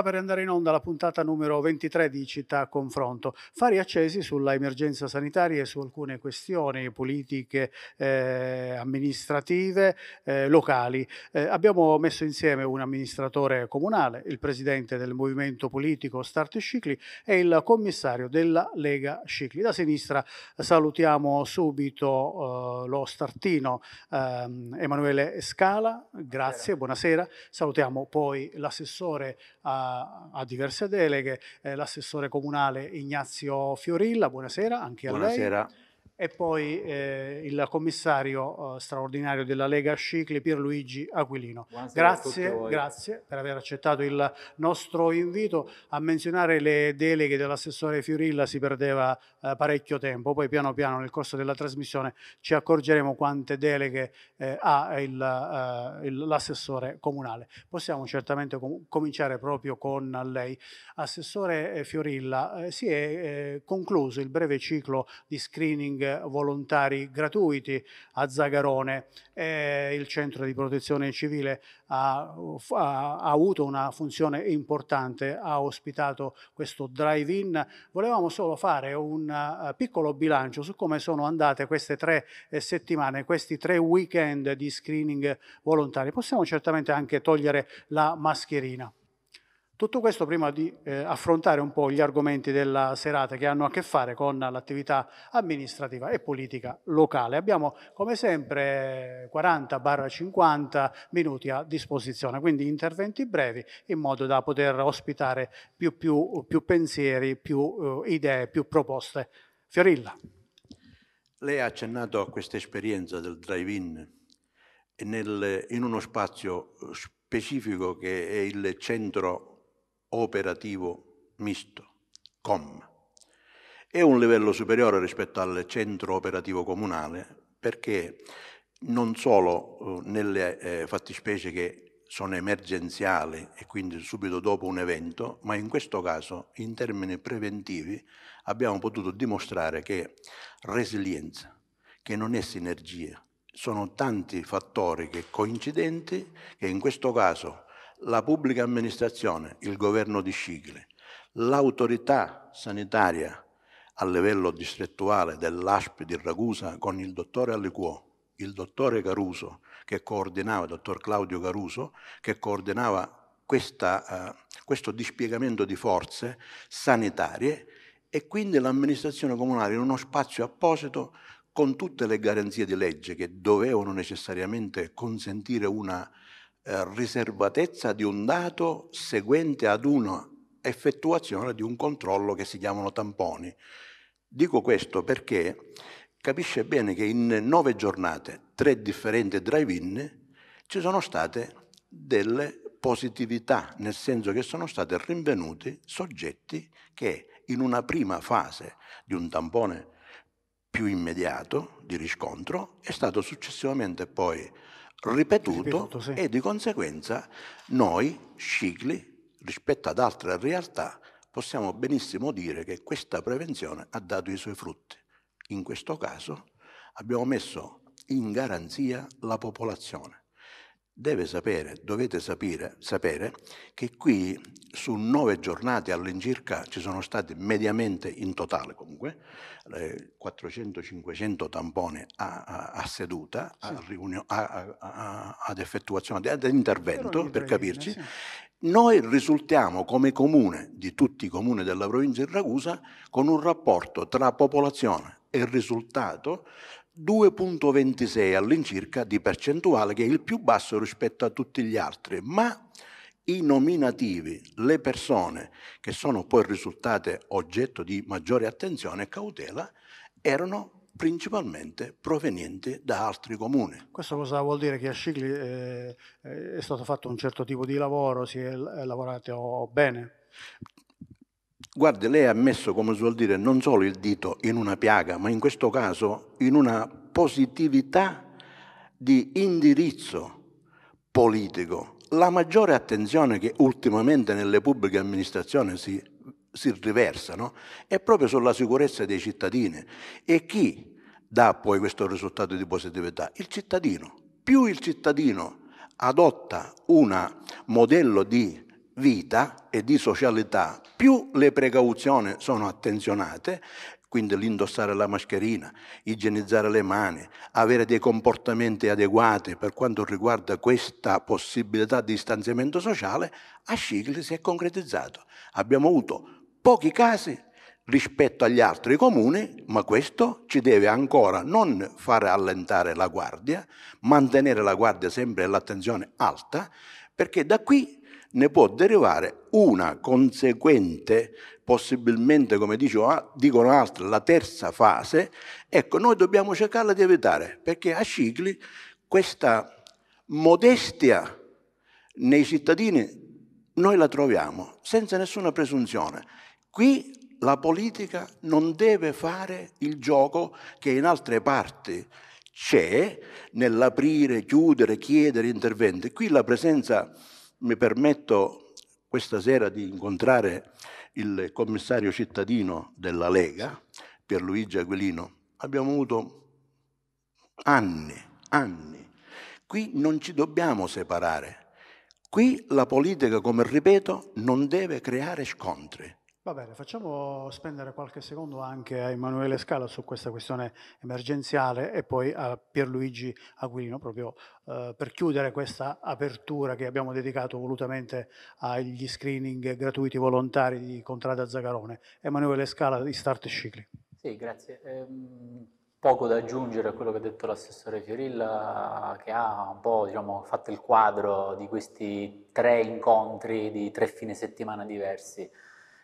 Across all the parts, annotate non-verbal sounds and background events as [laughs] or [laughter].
sta per andare in onda la puntata numero 23 di Città Confronto. Fari accesi sulla emergenza sanitaria e su alcune questioni politiche, eh, amministrative, eh, locali. Eh, abbiamo messo insieme un amministratore comunale, il presidente del movimento politico Start Cicli e il commissario della Lega Cicli. Da sinistra salutiamo subito eh, lo startino ehm, Emanuele Scala, grazie, buonasera. Salutiamo poi l'assessore a ha, diverse deleghe, eh, l'assessore comunale Ignazio Fiorilla, buonasera anche buonasera. a lei. Buonasera e poi eh, il commissario eh, straordinario della Lega Scicli Pierluigi Aquilino. Buonasera grazie, grazie per aver accettato il nostro invito. A menzionare le deleghe dell'assessore Fiorilla si perdeva eh, parecchio tempo, poi piano piano nel corso della trasmissione ci accorgeremo quante deleghe eh, ha eh, l'assessore comunale. Possiamo certamente com cominciare proprio con lei. Assessore eh, Fiorilla, si è concluso il breve ciclo di screening volontari gratuiti a Zagarone. Eh, il centro di protezione civile ha, ha, ha avuto una funzione importante, ha ospitato questo drive-in. Volevamo solo fare un eh, piccolo bilancio su come sono andate queste tre eh, settimane, questi tre weekend di screening volontari. Possiamo certamente anche togliere la mascherina. Tutto questo prima di eh, affrontare un po' gli argomenti della serata che hanno a che fare con l'attività amministrativa e politica locale. Abbiamo come sempre 40-50 minuti a disposizione, quindi interventi brevi in modo da poter ospitare più, più, più pensieri, più eh, idee, più proposte. Fiorilla. Lei ha accennato a questa esperienza del drive-in in uno spazio eh, specifico che è il centro operativo misto, COM. È un livello superiore rispetto al centro operativo comunale perché non solo eh, nelle eh, fattispecie che sono emergenziali e quindi subito dopo un evento, ma in questo caso in termini preventivi abbiamo potuto dimostrare che resilienza, che non è sinergia, sono tanti fattori che coincidenti che in questo caso la pubblica amministrazione, il governo di Scicli, l'autorità sanitaria a livello distrettuale dell'ASP di Ragusa con il dottore Aliquò, il dottore Caruso, che coordinava, il dottor Claudio Caruso, che coordinava questa, uh, questo dispiegamento di forze sanitarie e quindi l'amministrazione comunale in uno spazio apposito con tutte le garanzie di legge che dovevano necessariamente consentire una eh, riservatezza di un dato seguente ad una effettuazione di un controllo che si chiamano tamponi. Dico questo perché capisce bene che in nove giornate, tre differenti drive-in, ci sono state delle positività, nel senso che sono stati rinvenuti soggetti che in una prima fase di un tampone più immediato di riscontro è stato successivamente poi ripetuto, ripetuto sì. e di conseguenza noi, cicli, rispetto ad altre realtà, possiamo benissimo dire che questa prevenzione ha dato i suoi frutti. In questo caso abbiamo messo in garanzia la popolazione deve sapere, dovete sapere, sapere, che qui su nove giornate all'incirca ci sono stati mediamente in totale comunque 400-500 eh, tamponi a, a, a seduta, sì. a riunio, ad effettuazione, ad intervento per, per capirci. Sì. Noi risultiamo come comune di tutti i comuni della provincia di Ragusa con un rapporto tra popolazione e risultato 2.26 all'incirca di percentuale, che è il più basso rispetto a tutti gli altri, ma i nominativi, le persone che sono poi risultate oggetto di maggiore attenzione e cautela, erano principalmente provenienti da altri comuni. Questo cosa vuol dire? Che a Scicli eh, è stato fatto un certo tipo di lavoro, si è eh, lavorato bene? Guardi, lei ha messo, come suol dire, non solo il dito in una piaga, ma in questo caso in una positività di indirizzo politico. La maggiore attenzione che ultimamente nelle pubbliche amministrazioni si, si riversa no? è proprio sulla sicurezza dei cittadini. E chi dà poi questo risultato di positività? Il cittadino. Più il cittadino adotta un modello di vita e di socialità, più le precauzioni sono attenzionate, quindi l'indossare la mascherina, igienizzare le mani, avere dei comportamenti adeguati per quanto riguarda questa possibilità di distanziamento sociale, a Scicli si è concretizzato. Abbiamo avuto pochi casi rispetto agli altri comuni, ma questo ci deve ancora non far allentare la guardia, mantenere la guardia sempre e l'attenzione alta, perché da qui ne può derivare una conseguente, possibilmente come dicevo, dicono altri, la terza fase, ecco, noi dobbiamo cercarla di evitare, perché a Cicli questa modestia nei cittadini noi la troviamo senza nessuna presunzione. Qui la politica non deve fare il gioco che in altre parti c'è nell'aprire, chiudere, chiedere interventi. Qui la presenza mi permetto questa sera di incontrare il commissario cittadino della Lega, Pierluigi Aquilino. Abbiamo avuto anni, anni. Qui non ci dobbiamo separare. Qui la politica, come ripeto, non deve creare scontri. Va bene, facciamo spendere qualche secondo anche a Emanuele Scala su questa questione emergenziale e poi a Pierluigi Aquilino proprio eh, per chiudere questa apertura che abbiamo dedicato volutamente agli screening gratuiti volontari di Contrada Zagarone. Emanuele Scala di Start Cicli. Sì, grazie. Ehm, poco da aggiungere a quello che ha detto l'assessore Fiorilla che ha un po' diciamo, fatto il quadro di questi tre incontri di tre fine settimana diversi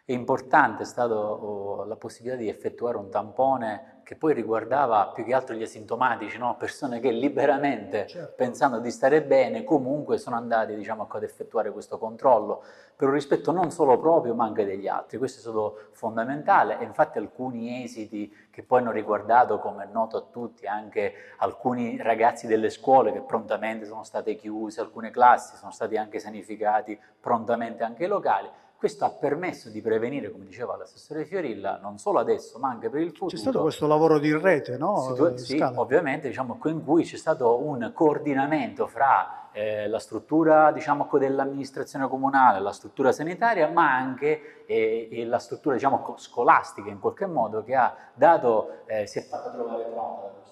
è importante è stata oh, la possibilità di effettuare un tampone che poi riguardava più che altro gli asintomatici, no? persone che liberamente, certo. pensando di stare bene, comunque sono andati diciamo, ad effettuare questo controllo per un rispetto non solo proprio ma anche degli altri. Questo è stato fondamentale e infatti alcuni esiti che poi hanno riguardato, come è noto a tutti, anche alcuni ragazzi delle scuole che prontamente sono state chiuse, alcune classi sono stati anche sanificati, prontamente anche i locali questo ha permesso di prevenire, come diceva l'assessore Fiorilla, non solo adesso ma anche per il futuro. C'è stato questo lavoro di rete, no? Situ- eh, sì, ovviamente, diciamo, in cui c'è stato un coordinamento fra eh, la struttura diciamo, dell'amministrazione comunale, la struttura sanitaria, ma anche eh, la struttura diciamo, scolastica in qualche modo che ha dato, eh, si è fatta trovare pronta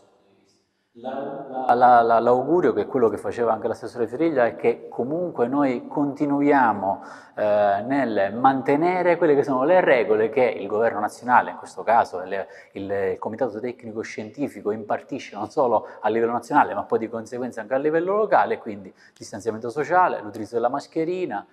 l'augurio, che è quello che faceva anche l'assessore Firiglia, è che comunque noi continuiamo eh, nel mantenere quelle che sono le regole che il governo nazionale, in questo caso il, il, il comitato tecnico scientifico, impartisce non solo a livello nazionale ma poi di conseguenza anche a livello locale, quindi distanziamento sociale, l'utilizzo della mascherina,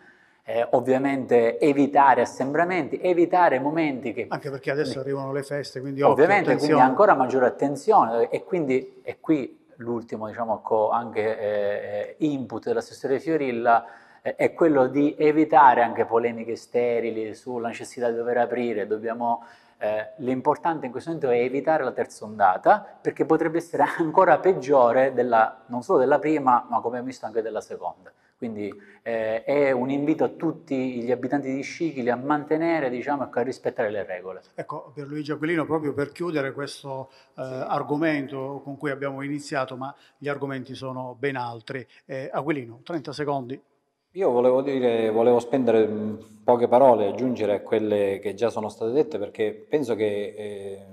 eh, ovviamente evitare assembramenti, evitare momenti che... Anche perché adesso arrivano le feste, quindi occhio, Ovviamente, attenzione. quindi ancora maggiore attenzione e quindi è qui l'ultimo diciamo, anche, eh, input dell'assessore Fiorilla eh, è quello di evitare anche polemiche sterili sulla necessità di dover aprire, dobbiamo eh, l'importante in questo momento è evitare la terza ondata perché potrebbe essere [laughs] ancora peggiore della, non solo della prima ma come abbiamo visto anche della seconda. Quindi eh, è un invito a tutti gli abitanti di Scicli a mantenere diciamo, a rispettare le regole. Ecco, per Luigi Aquilino, proprio per chiudere questo eh, argomento con cui abbiamo iniziato, ma gli argomenti sono ben altri. Eh, Aquilino, 30 secondi. Io volevo, dire, volevo spendere mm, poche parole, aggiungere a quelle che già sono state dette, perché penso che eh,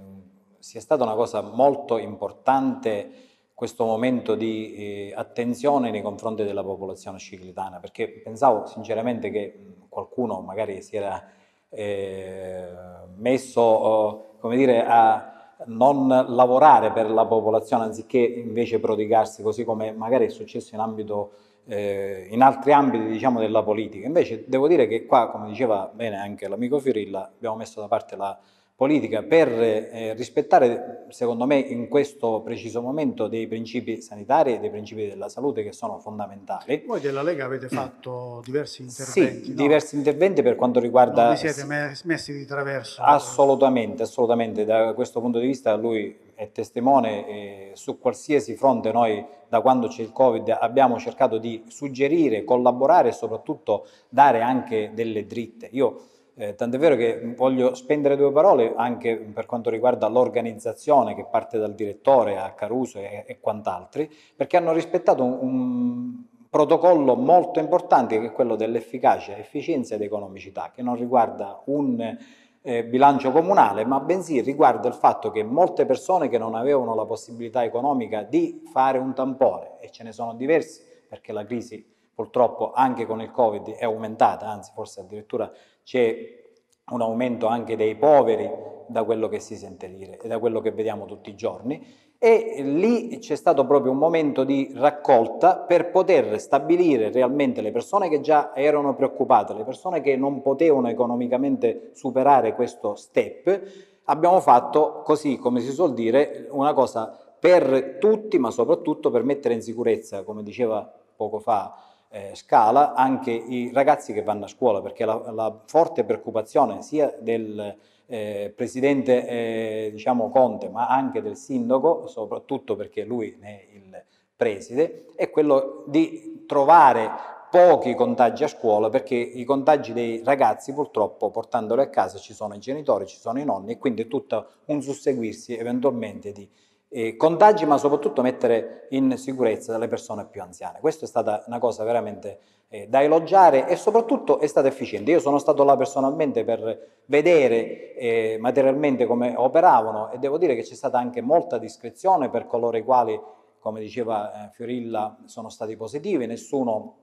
sia stata una cosa molto importante questo momento di eh, attenzione nei confronti della popolazione ciclitana, perché pensavo sinceramente che qualcuno magari si era eh, messo eh, dire, a non lavorare per la popolazione anziché invece prodigarsi così come magari è successo in, ambito, eh, in altri ambiti diciamo, della politica. Invece devo dire che qua, come diceva bene anche l'amico Fiorilla, abbiamo messo da parte la politica per eh, rispettare, secondo me, in questo preciso momento dei principi sanitari e dei principi della salute che sono fondamentali. Voi della Lega avete fatto diversi interventi. Sì, no? diversi interventi per quanto riguarda... Non vi siete messi di traverso? Assolutamente, assolutamente. Da questo punto di vista lui è testimone eh, su qualsiasi fronte noi da quando c'è il Covid abbiamo cercato di suggerire, collaborare e soprattutto dare anche delle dritte. Io eh, tant'è vero che voglio spendere due parole anche per quanto riguarda l'organizzazione che parte dal direttore a Caruso e, e quant'altri, perché hanno rispettato un, un protocollo molto importante che è quello dell'efficacia, efficienza ed economicità, che non riguarda un eh, bilancio comunale, ma bensì riguarda il fatto che molte persone che non avevano la possibilità economica di fare un tampone, e ce ne sono diversi perché la crisi purtroppo anche con il Covid è aumentata, anzi forse addirittura c'è un aumento anche dei poveri da quello che si sente dire e da quello che vediamo tutti i giorni e lì c'è stato proprio un momento di raccolta per poter stabilire realmente le persone che già erano preoccupate, le persone che non potevano economicamente superare questo step, abbiamo fatto così come si suol dire una cosa per tutti ma soprattutto per mettere in sicurezza, come diceva poco fa eh, scala anche i ragazzi che vanno a scuola, perché la, la forte preoccupazione sia del eh, presidente eh, diciamo Conte, ma anche del sindaco, soprattutto perché lui ne è il preside, è quello di trovare pochi contagi a scuola perché i contagi dei ragazzi purtroppo portandoli a casa ci sono i genitori, ci sono i nonni e quindi è tutto un susseguirsi eventualmente di eh, contagi, ma soprattutto mettere in sicurezza le persone più anziane. Questa è stata una cosa veramente eh, da elogiare e soprattutto è stata efficiente. Io sono stato là personalmente per vedere eh, materialmente come operavano e devo dire che c'è stata anche molta discrezione per coloro i quali, come diceva eh, Fiorilla, sono stati positivi, nessuno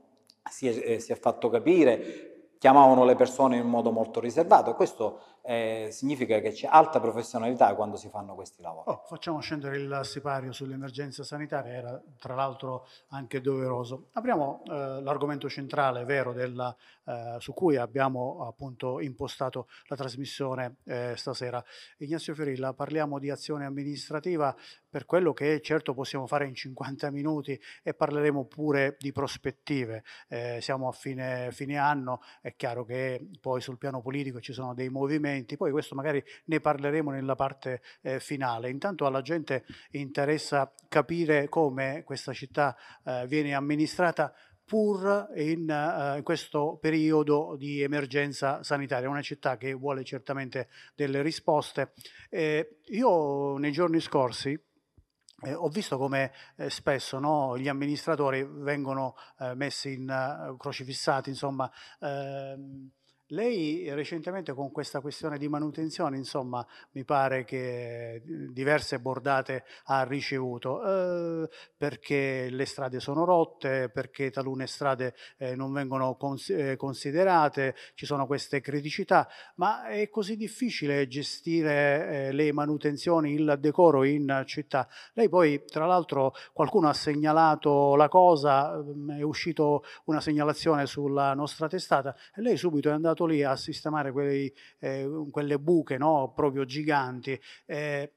si è, eh, si è fatto capire, chiamavano le persone in modo molto riservato e questo eh, significa che c'è alta professionalità quando si fanno questi lavori. Oh, facciamo scendere il sipario sull'emergenza sanitaria, era tra l'altro anche doveroso. Apriamo eh, l'argomento centrale, vero, della, eh, su cui abbiamo appunto impostato la trasmissione eh, stasera. Ignazio Fiorilla, parliamo di azione amministrativa per quello che certo possiamo fare in 50 minuti e parleremo pure di prospettive. Eh, siamo a fine, fine anno, è chiaro che poi sul piano politico ci sono dei movimenti investimenti, poi questo magari ne parleremo nella parte eh, finale. Intanto alla gente interessa capire come questa città eh, viene amministrata pur in, uh, questo periodo di emergenza sanitaria, una città che vuole certamente delle risposte. Eh, io nei giorni scorsi eh, ho visto come eh, spesso no, gli amministratori vengono eh, messi in uh, crocifissati, insomma, ehm, lei recentemente con questa questione di manutenzione, insomma, mi pare che eh, diverse bordate ha ricevuto, eh, perché le strade sono rotte, perché talune strade eh, non vengono cons eh, considerate, ci sono queste criticità, ma è così difficile gestire eh, le manutenzioni, il decoro in città. Lei poi, tra l'altro, qualcuno ha segnalato la cosa, mm, è uscita una segnalazione sulla nostra testata e lei subito è andato stato lì a sistemare quei, eh, quelle buche no, proprio giganti. Eh,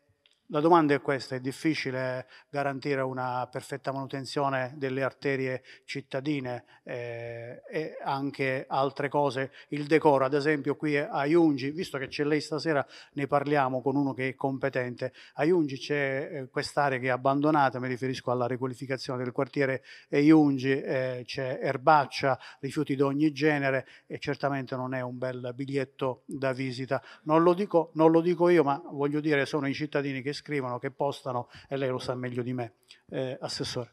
la domanda è questa, è difficile garantire una perfetta manutenzione delle arterie cittadine eh, e anche altre cose, il decoro ad esempio qui a Iungi, visto che c'è lei stasera ne parliamo con uno che è competente, a Iungi c'è eh, quest'area che è abbandonata, mi riferisco alla riqualificazione del quartiere Iungi, eh, c'è erbaccia, rifiuti di ogni genere e certamente non è un bel biglietto da visita, non lo dico, non lo dico io ma voglio dire sono i cittadini che scrivono, che postano e lei lo sa meglio di me, eh, Assessore.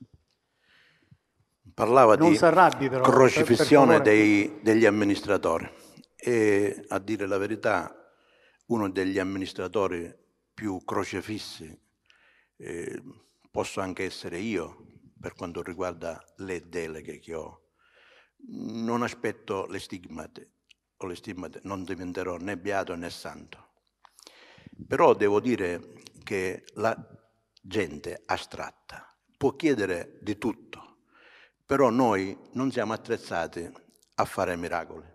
Parlava non di arrabbi, però, crocifissione per, per dei, degli amministratori e a dire la verità uno degli amministratori più crocefissi eh, posso anche essere io per quanto riguarda le deleghe che ho. Non aspetto le stigmate, o le stigmate non diventerò né beato né santo. Però devo dire che la gente astratta può chiedere di tutto, però noi non siamo attrezzati a fare miracoli,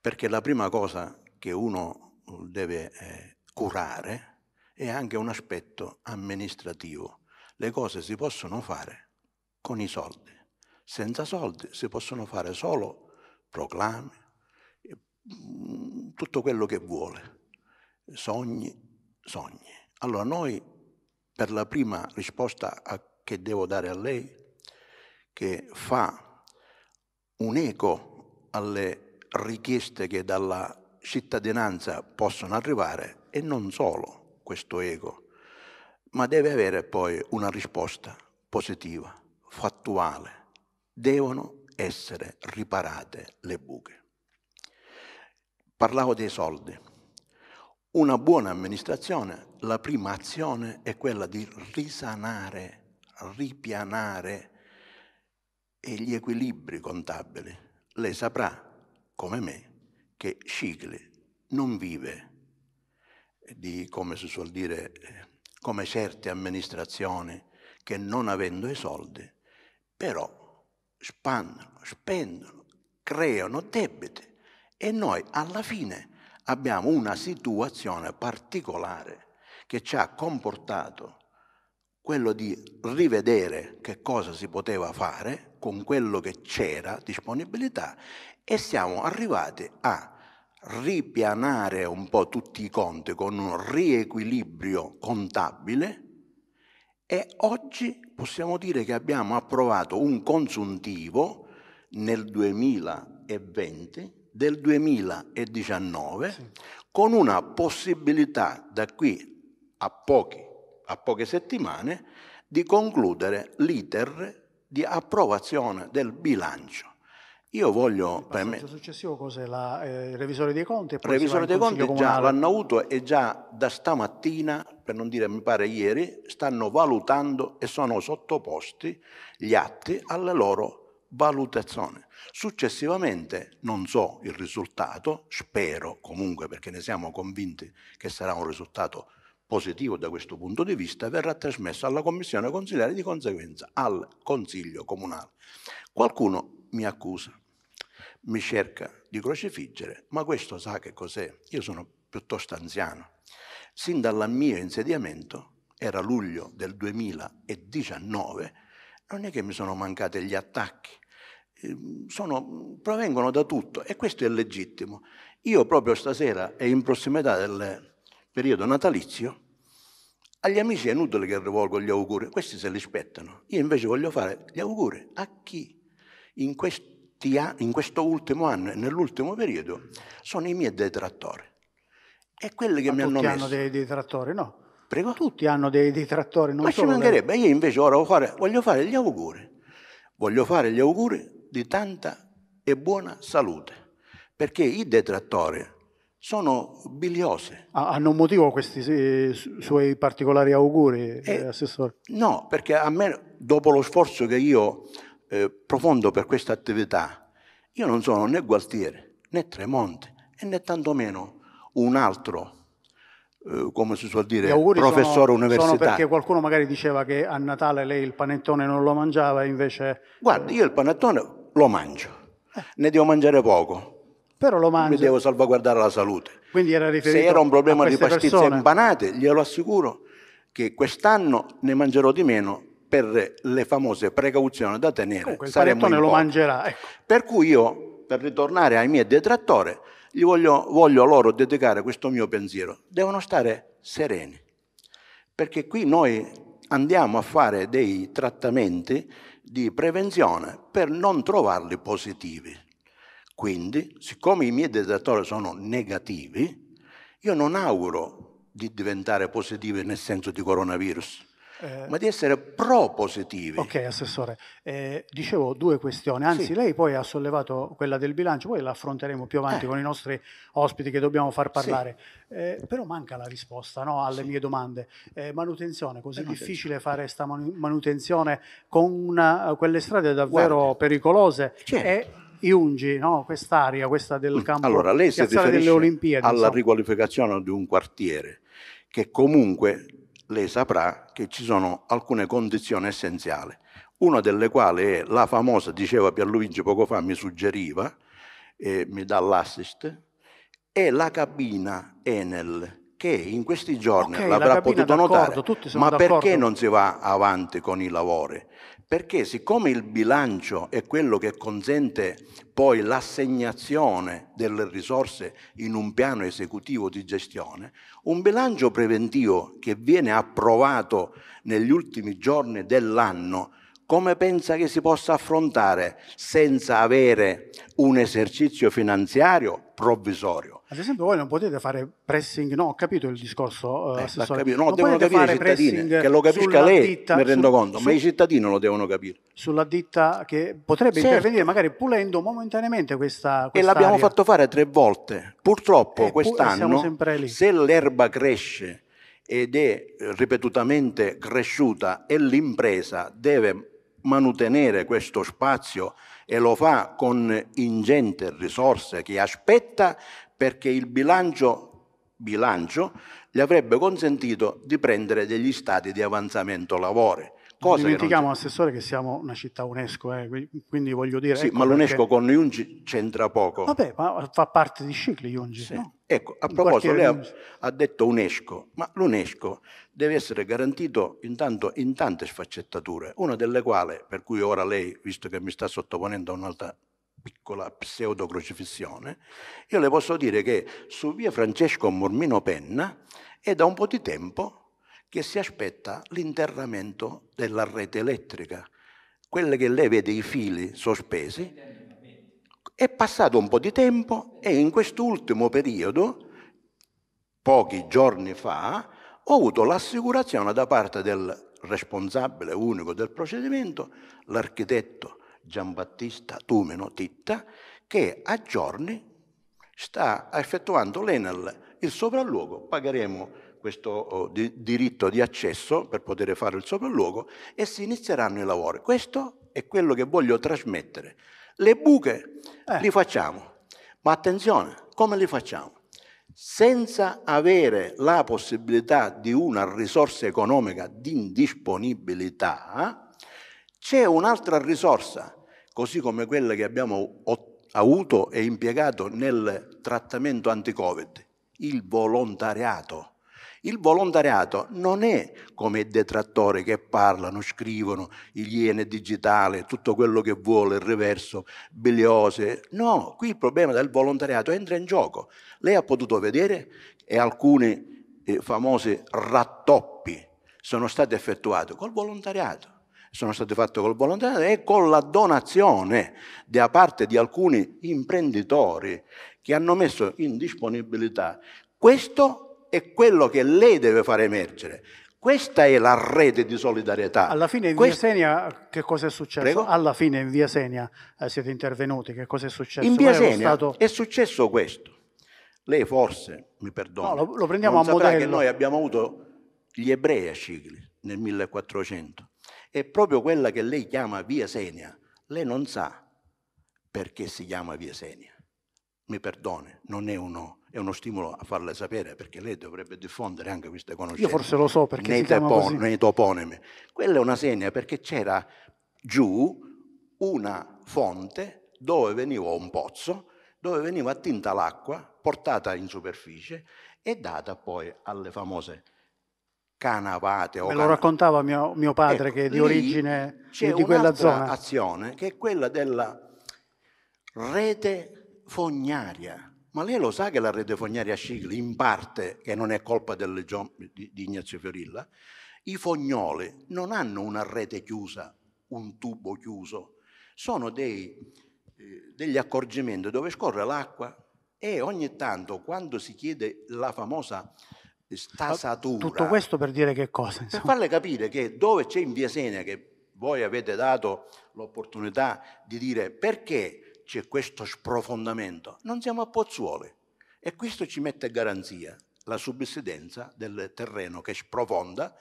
perché la prima cosa che uno deve eh, curare è anche un aspetto amministrativo. Le cose si possono fare con i soldi, senza soldi si possono fare solo proclami, mm, tutto quello che vuole, sogni, sogni. Allora noi, per la prima risposta a, che devo dare a lei, che fa un eco alle richieste che dalla cittadinanza possono arrivare, e non solo questo eco, ma deve avere poi una risposta positiva, fattuale. Devono essere riparate le buche. Parlavo dei soldi. Una buona amministrazione, la prima azione è quella di risanare, ripianare gli equilibri contabili. Lei saprà, come me, che Scicli non vive di, come si suol dire, eh, come certe amministrazioni che non avendo i soldi, però spandono, spendono, creano debiti e noi alla fine abbiamo una situazione particolare che ci ha comportato quello di rivedere che cosa si poteva fare con quello che c'era disponibilità e siamo arrivati a ripianare un po' tutti i conti con un riequilibrio contabile e oggi possiamo dire che abbiamo approvato un consuntivo nel 2020 del 2019 sì. con una possibilità da qui a, pochi, a poche settimane di concludere l'iter di approvazione del bilancio. Io voglio... Il me... successivo cos'è? La, eh, revisore dei conti? revisore dei conti comunale. già l'hanno avuto e già da stamattina, per non dire mi pare ieri, stanno valutando e sono sottoposti gli atti alle loro valutazione. Successivamente non so il risultato, spero comunque perché ne siamo convinti che sarà un risultato positivo da questo punto di vista, verrà trasmesso alla commissione consigliare di conseguenza al consiglio comunale. Qualcuno mi accusa, mi cerca di crocifiggere, ma questo sa che cos'è? Io sono piuttosto anziano. Sin dal mio insediamento, era luglio del 2019, non è che mi sono mancati gli attacchi, ehm, sono, provengono da tutto e questo è legittimo. Io proprio stasera e in prossimità del periodo natalizio, agli amici è inutile che rivolgo gli auguri, questi se li spettano. Io invece voglio fare gli auguri a chi in, questi, in questo ultimo anno e nell'ultimo periodo sono i miei detrattori. E quelli che Ma mi hanno messo... hanno dei detrattori, no? Prego? Tutti hanno dei, dei trattori, non Ma solo. ci mancherebbe, io invece ora voglio fare, voglio fare gli auguri. Voglio fare gli auguri di tanta e buona salute, perché i detrattori sono biliose. Ah, hanno un motivo questi eh, suoi particolari auguri, eh, eh, Assessore? No, perché a me, dopo lo sforzo che io eh, profondo per questa attività, io non sono né Gualtieri, né Tremonte, e né tantomeno un altro eh, come si suol dire, professore sono, universitario. Sono perché qualcuno magari diceva che a Natale lei il panettone non lo mangiava, e invece... Guarda, io il panettone lo mangio, ne devo mangiare poco. Però lo mangio. Mi devo salvaguardare la salute. Quindi era riferito Se era un problema di pasticce persone. impanate, glielo assicuro che quest'anno ne mangerò di meno per le famose precauzioni da tenere. Comunque, il panettone lo mangerà. Ecco. Per cui io, per ritornare ai miei detrattori, voglio, voglio loro dedicare questo mio pensiero. Devono stare sereni, perché qui noi andiamo a fare dei trattamenti di prevenzione per non trovarli positivi. Quindi, siccome i miei detrattori sono negativi, io non auguro di diventare positivi nel senso di coronavirus. Eh. ma di essere propositivi. Ok, Assessore, eh, dicevo due questioni, anzi sì. lei poi ha sollevato quella del bilancio, poi la affronteremo più avanti eh. con i nostri ospiti che dobbiamo far parlare, sì. Eh, però manca la risposta no, alle sì. mie domande. Eh, manutenzione, così manutenzione. difficile certo. fare sta manutenzione con una, quelle strade davvero Guarda. pericolose? Certo. E, Iungi, no? quest'area, questa del mm, campo allora, lei si delle Olimpiadi. Alla insomma. riqualificazione di un quartiere che comunque lei saprà che ci sono alcune condizioni essenziali, una delle quali è la famosa, diceva Pierluigi poco fa, mi suggeriva, eh, mi dà l'assist, è la cabina Enel che in questi giorni okay, l'avrà la potuto notare, ma perché non si va avanti con i lavori? Perché siccome il bilancio è quello che consente poi l'assegnazione delle risorse in un piano esecutivo di gestione, un bilancio preventivo che viene approvato negli ultimi giorni dell'anno, come pensa che si possa affrontare senza avere un esercizio finanziario provvisorio? Ad esempio, voi non potete fare pressing, no? Ho capito il discorso, eh, eh assessore. Capito. No, non devono capire i cittadini, che lo capisca lei, ditta, mi rendo sul, conto, su, ma i cittadini lo devono capire. Sulla ditta che potrebbe certo. intervenire, magari pulendo momentaneamente questa. e l'abbiamo fatto fare tre volte. Purtroppo, e quest'anno, se l'erba cresce ed è ripetutamente cresciuta e l'impresa deve mantenere questo spazio e lo fa con ingente risorse che aspetta, perché il bilancio, bilancio gli avrebbe consentito di prendere degli stati di avanzamento lavori. Cosa dimentichiamo, che non... Assessore, che siamo una città UNESCO, eh, quindi voglio dire... Sì, ecco ma l'UNESCO perché... con Jungi c'entra poco. Vabbè, ma fa parte di cicli Jungi, sì. no? Ecco, a proposito, lei ha, ha, detto UNESCO, ma l'UNESCO deve essere garantito intanto in tante sfaccettature, una delle quali, per cui ora lei, visto che mi sta sottoponendo a un'altra piccola pseudo crocifissione, io le posso dire che su via Francesco Mormino Penna è da un po' di tempo che si aspetta l'interramento della rete elettrica. Quelle che lei vede i fili sospesi, è passato un po' di tempo e in quest'ultimo periodo, pochi giorni fa, ho avuto l'assicurazione da parte del responsabile unico del procedimento, l'architetto Giambattista Tumeno Titta, che a giorni sta effettuando l'Enel, il sopralluogo, pagheremo questo oh, di, diritto di accesso per poter fare il sopralluogo e si inizieranno i lavori. Questo è quello che voglio trasmettere. Le buche eh. li facciamo, ma attenzione, come li facciamo? Senza avere la possibilità di una risorsa economica di indisponibilità, c'è un'altra risorsa così come quella che abbiamo avuto e impiegato nel trattamento anti-Covid, il volontariato. Il volontariato non è come i detrattori che parlano, scrivono, iene digitale, tutto quello che vuole, il reverso, biliose. No, qui il problema del volontariato entra in gioco. Lei ha potuto vedere e alcuni eh, famosi rattoppi sono stati effettuati col volontariato sono state fatte col volontariato e con la donazione da parte di alcuni imprenditori che hanno messo in disponibilità. Questo è quello che lei deve far emergere. Questa è la rete di solidarietà. Alla fine in via Questa... Senia che cosa è successo? Prego? Alla fine in via Senia eh, siete intervenuti, che cosa è successo? In via Senia stato... è successo questo. Lei forse, mi perdoni, no, lo, lo prendiamo non a modello. che noi abbiamo avuto gli ebrei a Scicli nel 1400. E proprio quella che lei chiama via Senia, lei non sa perché si chiama via Senia. Mi perdone, non è uno, è uno stimolo a farle sapere perché lei dovrebbe diffondere anche queste conoscenze. Io forse lo so perché nei si chiama topon- Nei toponimi. Quella è una senia perché c'era giù una fonte dove veniva un pozzo, dove veniva attinta l'acqua, portata in superficie e data poi alle famose Canavate. O Me lo raccontava mio, mio padre ecco, che è di origine c'è di quella zona. C'è azione che è quella della rete fognaria. Ma lei lo sa che la rete fognaria a Scicli, in parte, che non è colpa del, di, di Ignazio Fiorilla, i fognoli non hanno una rete chiusa, un tubo chiuso, sono dei, eh, degli accorgimenti dove scorre l'acqua e ogni tanto quando si chiede la famosa stasatura. Tutto questo per dire che cosa? Insomma. Per farle capire che dove c'è in via Sena che voi avete dato l'opportunità di dire perché c'è questo sprofondamento, non siamo a Pozzuoli e questo ci mette a garanzia la subsidenza del terreno che sprofonda.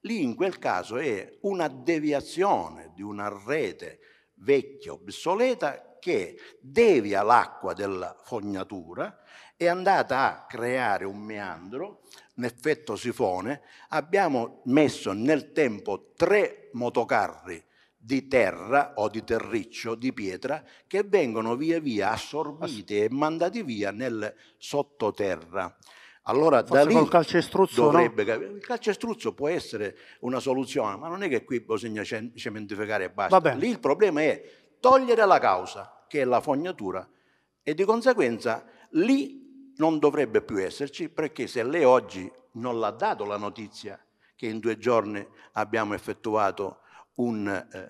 Lì in quel caso è una deviazione di una rete vecchia, obsoleta, che devia l'acqua della fognatura, è andata a creare un meandro in effetto sifone, abbiamo messo nel tempo tre motocarri di terra o di terriccio, di pietra, che vengono via via assorbiti e mandati via nel sottoterra. Allora Forse da lì col calcestruzzo, dovrebbe no? capire. Il calcestruzzo può essere una soluzione, ma non è che qui bisogna cementificare e basta. Lì il problema è togliere la causa, che è la fognatura, e di conseguenza lì non dovrebbe più esserci perché se lei oggi non l'ha dato la notizia che in due giorni abbiamo effettuato un, eh,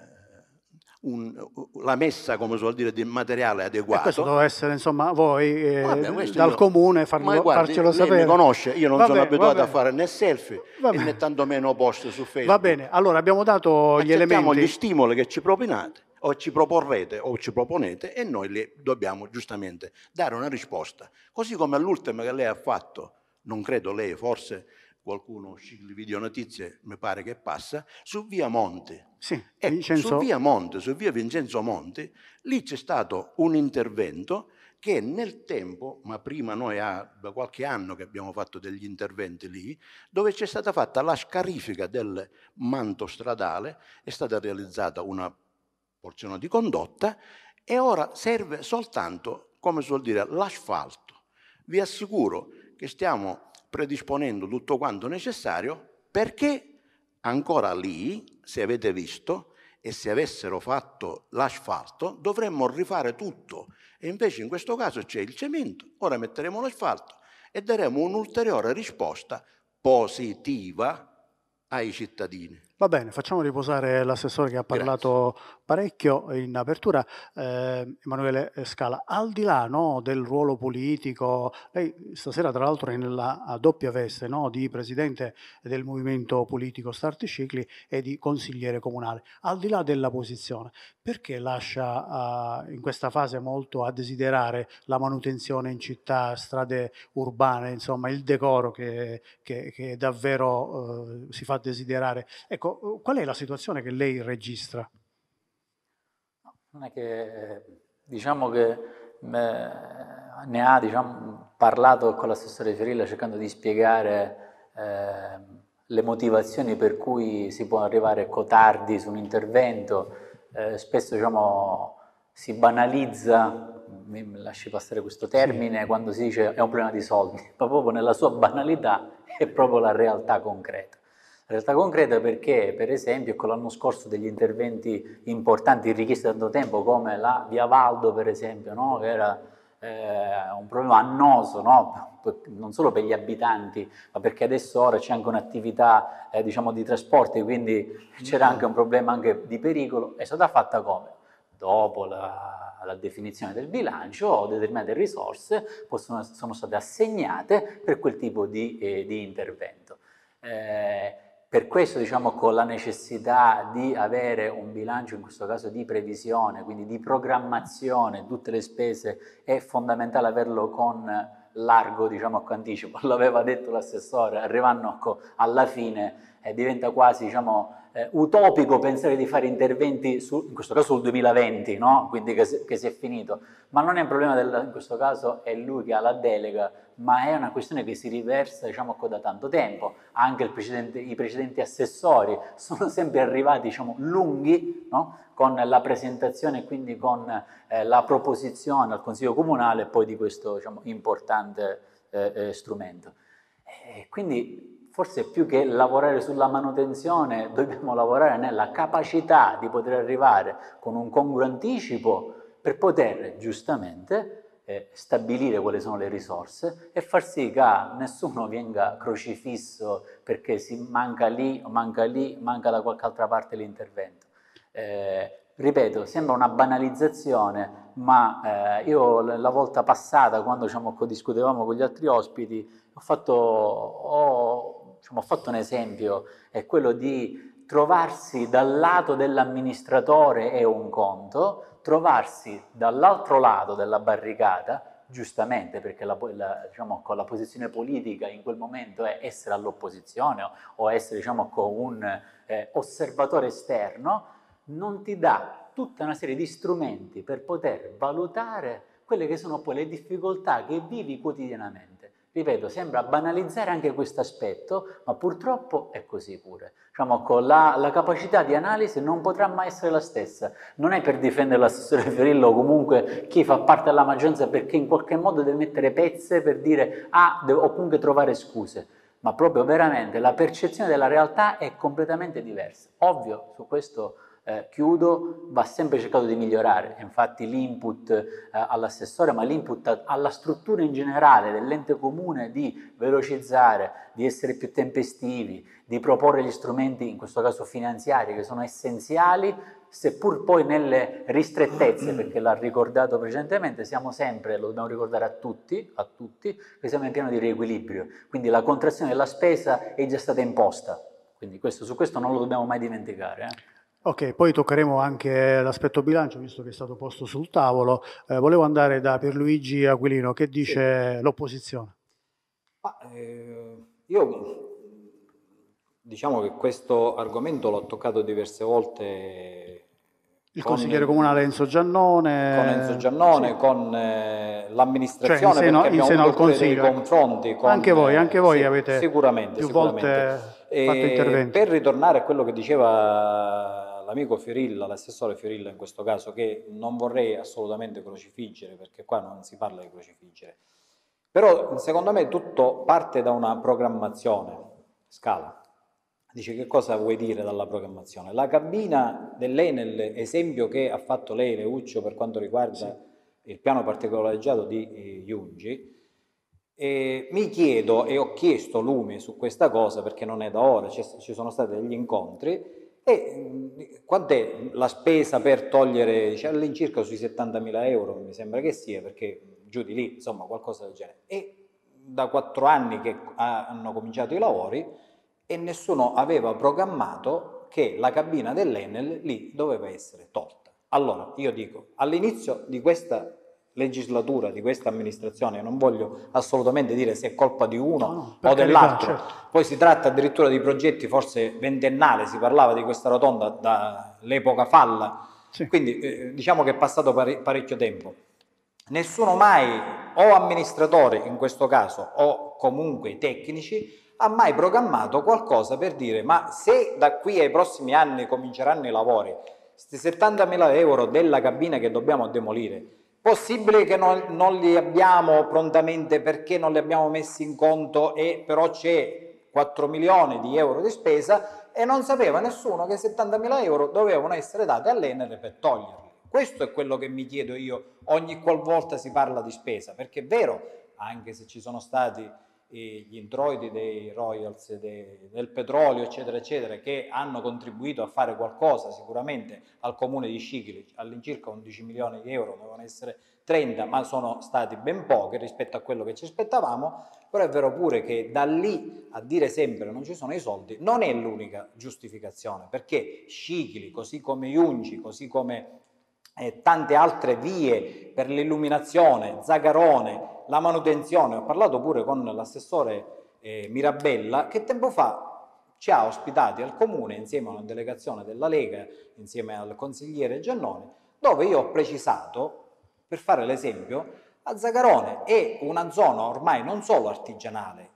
un, la messa, come suol dire, di materiale adeguato. E questo doveva essere, insomma, voi eh, vabbè, dal io, comune farlo, guardi, farcelo sapere. mi conosce, io non va sono bene, abituato a fare né selfie né tantomeno post su Facebook. Va bene, allora abbiamo dato gli Accettiamo elementi. gli stimoli che ci propinate o ci proporrete o ci proponete e noi le dobbiamo giustamente dare una risposta. Così come all'ultima che lei ha fatto, non credo lei, forse qualcuno video notizie mi pare che passa, su via Monte. Sì, ecco, su via Monte, su via Vincenzo Monte, lì c'è stato un intervento che nel tempo, ma prima noi ha da qualche anno che abbiamo fatto degli interventi lì, dove c'è stata fatta la scarifica del manto stradale, è stata realizzata una porzione di condotta e ora serve soltanto, come si dire, l'asfalto. Vi assicuro che stiamo predisponendo tutto quanto necessario perché ancora lì, se avete visto, e se avessero fatto l'asfalto dovremmo rifare tutto e invece in questo caso c'è il cemento, ora metteremo l'asfalto e daremo un'ulteriore risposta positiva ai cittadini. Va bene, facciamo riposare l'assessore che ha parlato Grazie. parecchio in apertura. Eh, Emanuele Scala, al di là no, del ruolo politico, lei stasera tra l'altro è nella doppia veste no, di presidente del movimento politico Starti Cicli e di consigliere comunale, al di là della posizione, perché lascia uh, in questa fase molto a desiderare la manutenzione in città, strade urbane, insomma il decoro che, che, che davvero uh, si fa desiderare? Ecco, eh, qual è la situazione che lei registra? Non è che eh, diciamo che me, mm, ne ha diciamo, parlato con l'assessore Cirilla cercando di spiegare eh, le motivazioni per cui si può arrivare cotardi su un intervento eh, spesso diciamo, si banalizza, mi lasci passare questo termine, sì. quando si dice è un problema di soldi, [laughs] ma proprio nella sua banalità è proprio la realtà concreta. La realtà concreta perché, per esempio, con ecco, l'anno scorso degli interventi importanti richiesti da tanto tempo, come la Via Valdo, per esempio, no? che era eh, un problema annoso, no? non solo per gli abitanti, ma perché adesso ora c'è anche un'attività eh, diciamo, di trasporti, quindi c'era mm. anche un problema anche di pericolo, è stata fatta come? Dopo la, la definizione del bilancio, determinate risorse possono, sono state assegnate per quel tipo di, eh, di intervento. Eh, per questo, diciamo, con la necessità di avere un bilancio, in questo caso di previsione, quindi di programmazione, tutte le spese, è fondamentale averlo con largo, diciamo, anticipo. [laughs] L'aveva detto l'assessore, arrivando alla fine eh, diventa quasi diciamo, eh, utopico pensare di fare interventi, su, in questo caso sul 2020, no? quindi che si, che si, è finito, ma non è un problema, del, in questo caso è lui che ha la delega, ma è una questione che si riversa diciamo, da tanto tempo, anche precedente, i precedenti assessori [laughs] sono sempre arrivati diciamo, lunghi no? con la presentazione e quindi con eh, la proposizione al Consiglio Comunale poi di questo diciamo, importante eh, eh, strumento. E quindi forse più che lavorare sulla manutenzione dobbiamo lavorare nella capacità di poter arrivare con un congruo anticipo per poter giustamente eh, stabilire quali sono le risorse e far sì che nessuno venga crocifisso perché si manca lì, manca lì, manca da qualche altra parte l'intervento. Eh, ripeto, sembra una banalizzazione, ma eh, io la volta passata, quando diciamo, discutevamo con gli altri ospiti, ho fatto, ho, diciamo, ho fatto un esempio, è quello di trovarsi dal lato dell'amministratore è un conto, trovarsi dall'altro lato della barricata, giustamente perché la, la, diciamo, con la posizione politica in quel momento è essere all'opposizione o, o essere diciamo, con un eh, osservatore esterno, non ti dà tutta una serie di strumenti per poter valutare quelle che sono poi le difficoltà che vivi quotidianamente ripeto, sembra banalizzare anche questo aspetto, ma purtroppo è così pure. Diciamo, ecco, la, la, capacità di analisi non potrà mai essere la stessa. Non è per difendere l'assessore Fiorillo o comunque chi fa parte della maggioranza perché in qualche modo deve mettere pezze per dire ah, devo, o comunque trovare scuse. Ma proprio veramente la percezione della realtà è completamente diversa. Ovvio, su questo eh, chiudo, va sempre cercato di migliorare. Infatti l'input eh, all'assessore, ma l'input alla struttura in generale dell'ente comune di velocizzare, di essere più tempestivi, di proporre gli strumenti, in questo caso finanziari, che sono essenziali, seppur poi nelle ristrettezze, [clears throat] perché l'ha ricordato precedentemente, siamo sempre, lo dobbiamo ricordare a tutti, a tutti, che siamo in piano di riequilibrio. Quindi la contrazione della spesa è già stata imposta. Quindi questo, su questo non lo dobbiamo mai dimenticare. Eh? Ok, poi toccheremo anche l'aspetto bilancio, visto che è stato posto sul tavolo. Eh, volevo andare da Pierluigi Aquilino, che dice sì. l'opposizione. Ah, eh, io diciamo che questo argomento l'ho toccato diverse volte. Il con, consigliere comunale Enzo Giannone. Con Enzo Giannone, sì. con eh, l'amministrazione, cioè, in seno, in seno al Consiglio. Dei ecco. confronti. Con, anche voi, anche voi sì, avete sicuramente, più sicuramente. volte e, fatto interventi. Per ritornare a quello che diceva all'amico Fiorilla, all'assessore Fiorilla in questo caso, che non vorrei assolutamente crocifiggere, perché qua non si parla di crocifiggere, però secondo me tutto parte da una programmazione, scala. Dice che cosa vuoi dire dalla programmazione? La cabina dell'Enel, esempio che ha fatto lei, Leuccio, per quanto riguarda sì. il piano particolareggiato di Iungi, eh, mi chiedo e ho chiesto lume su questa cosa perché non è da ora, ci sono stati degli incontri e mm, quant'è la spesa per togliere cioè all'incirca sui 70.000 euro, mi sembra che sia, perché mm, giù di lì, insomma, qualcosa del genere. E da quattro anni che hanno cominciato i lavori e nessuno aveva programmato che la cabina dell'Enel lì doveva essere tolta. Allora, io dico, all'inizio di questa legislatura di questa amministrazione, non voglio assolutamente dire se è colpa di uno no, no, o dell'altro, certo. poi si tratta addirittura di progetti forse ventennali, si parlava di questa rotonda dall'epoca falla, sì. quindi eh, diciamo che è passato pare parecchio tempo. Nessuno mai, o amministratore in questo caso, o comunque tecnici, ha mai programmato qualcosa per dire ma se da qui ai prossimi anni cominceranno i lavori, questi 70.000 euro della cabina che dobbiamo demolire, Possibile che non, non li abbiamo prontamente perché non li abbiamo messi in conto e però c'è 4 milioni di euro di spesa e non sapeva nessuno che 70 mila euro dovevano essere date all'Enere per toglierli. Questo è quello che mi chiedo io ogni qualvolta si parla di spesa, perché è vero, anche se ci sono stati gli introiti dei royals, de, del petrolio, eccetera, eccetera, che hanno contribuito a fare qualcosa sicuramente al comune di Scicli, all'incirca 11 milioni di euro, dovevano essere 30, ma sono stati ben pochi rispetto a quello che ci aspettavamo, però è vero pure che da lì a dire sempre non ci sono i soldi non è l'unica giustificazione, perché Scicli, così come Iungi, così come eh, tante altre vie per l'illuminazione, Zagarone, la manutenzione, ho parlato pure con l'assessore eh, Mirabella che tempo fa ci ha ospitati al comune insieme a una delegazione della Lega, insieme al consigliere Giannone, dove io ho precisato, per fare l'esempio, a Zagarone è una zona ormai non solo artigianale,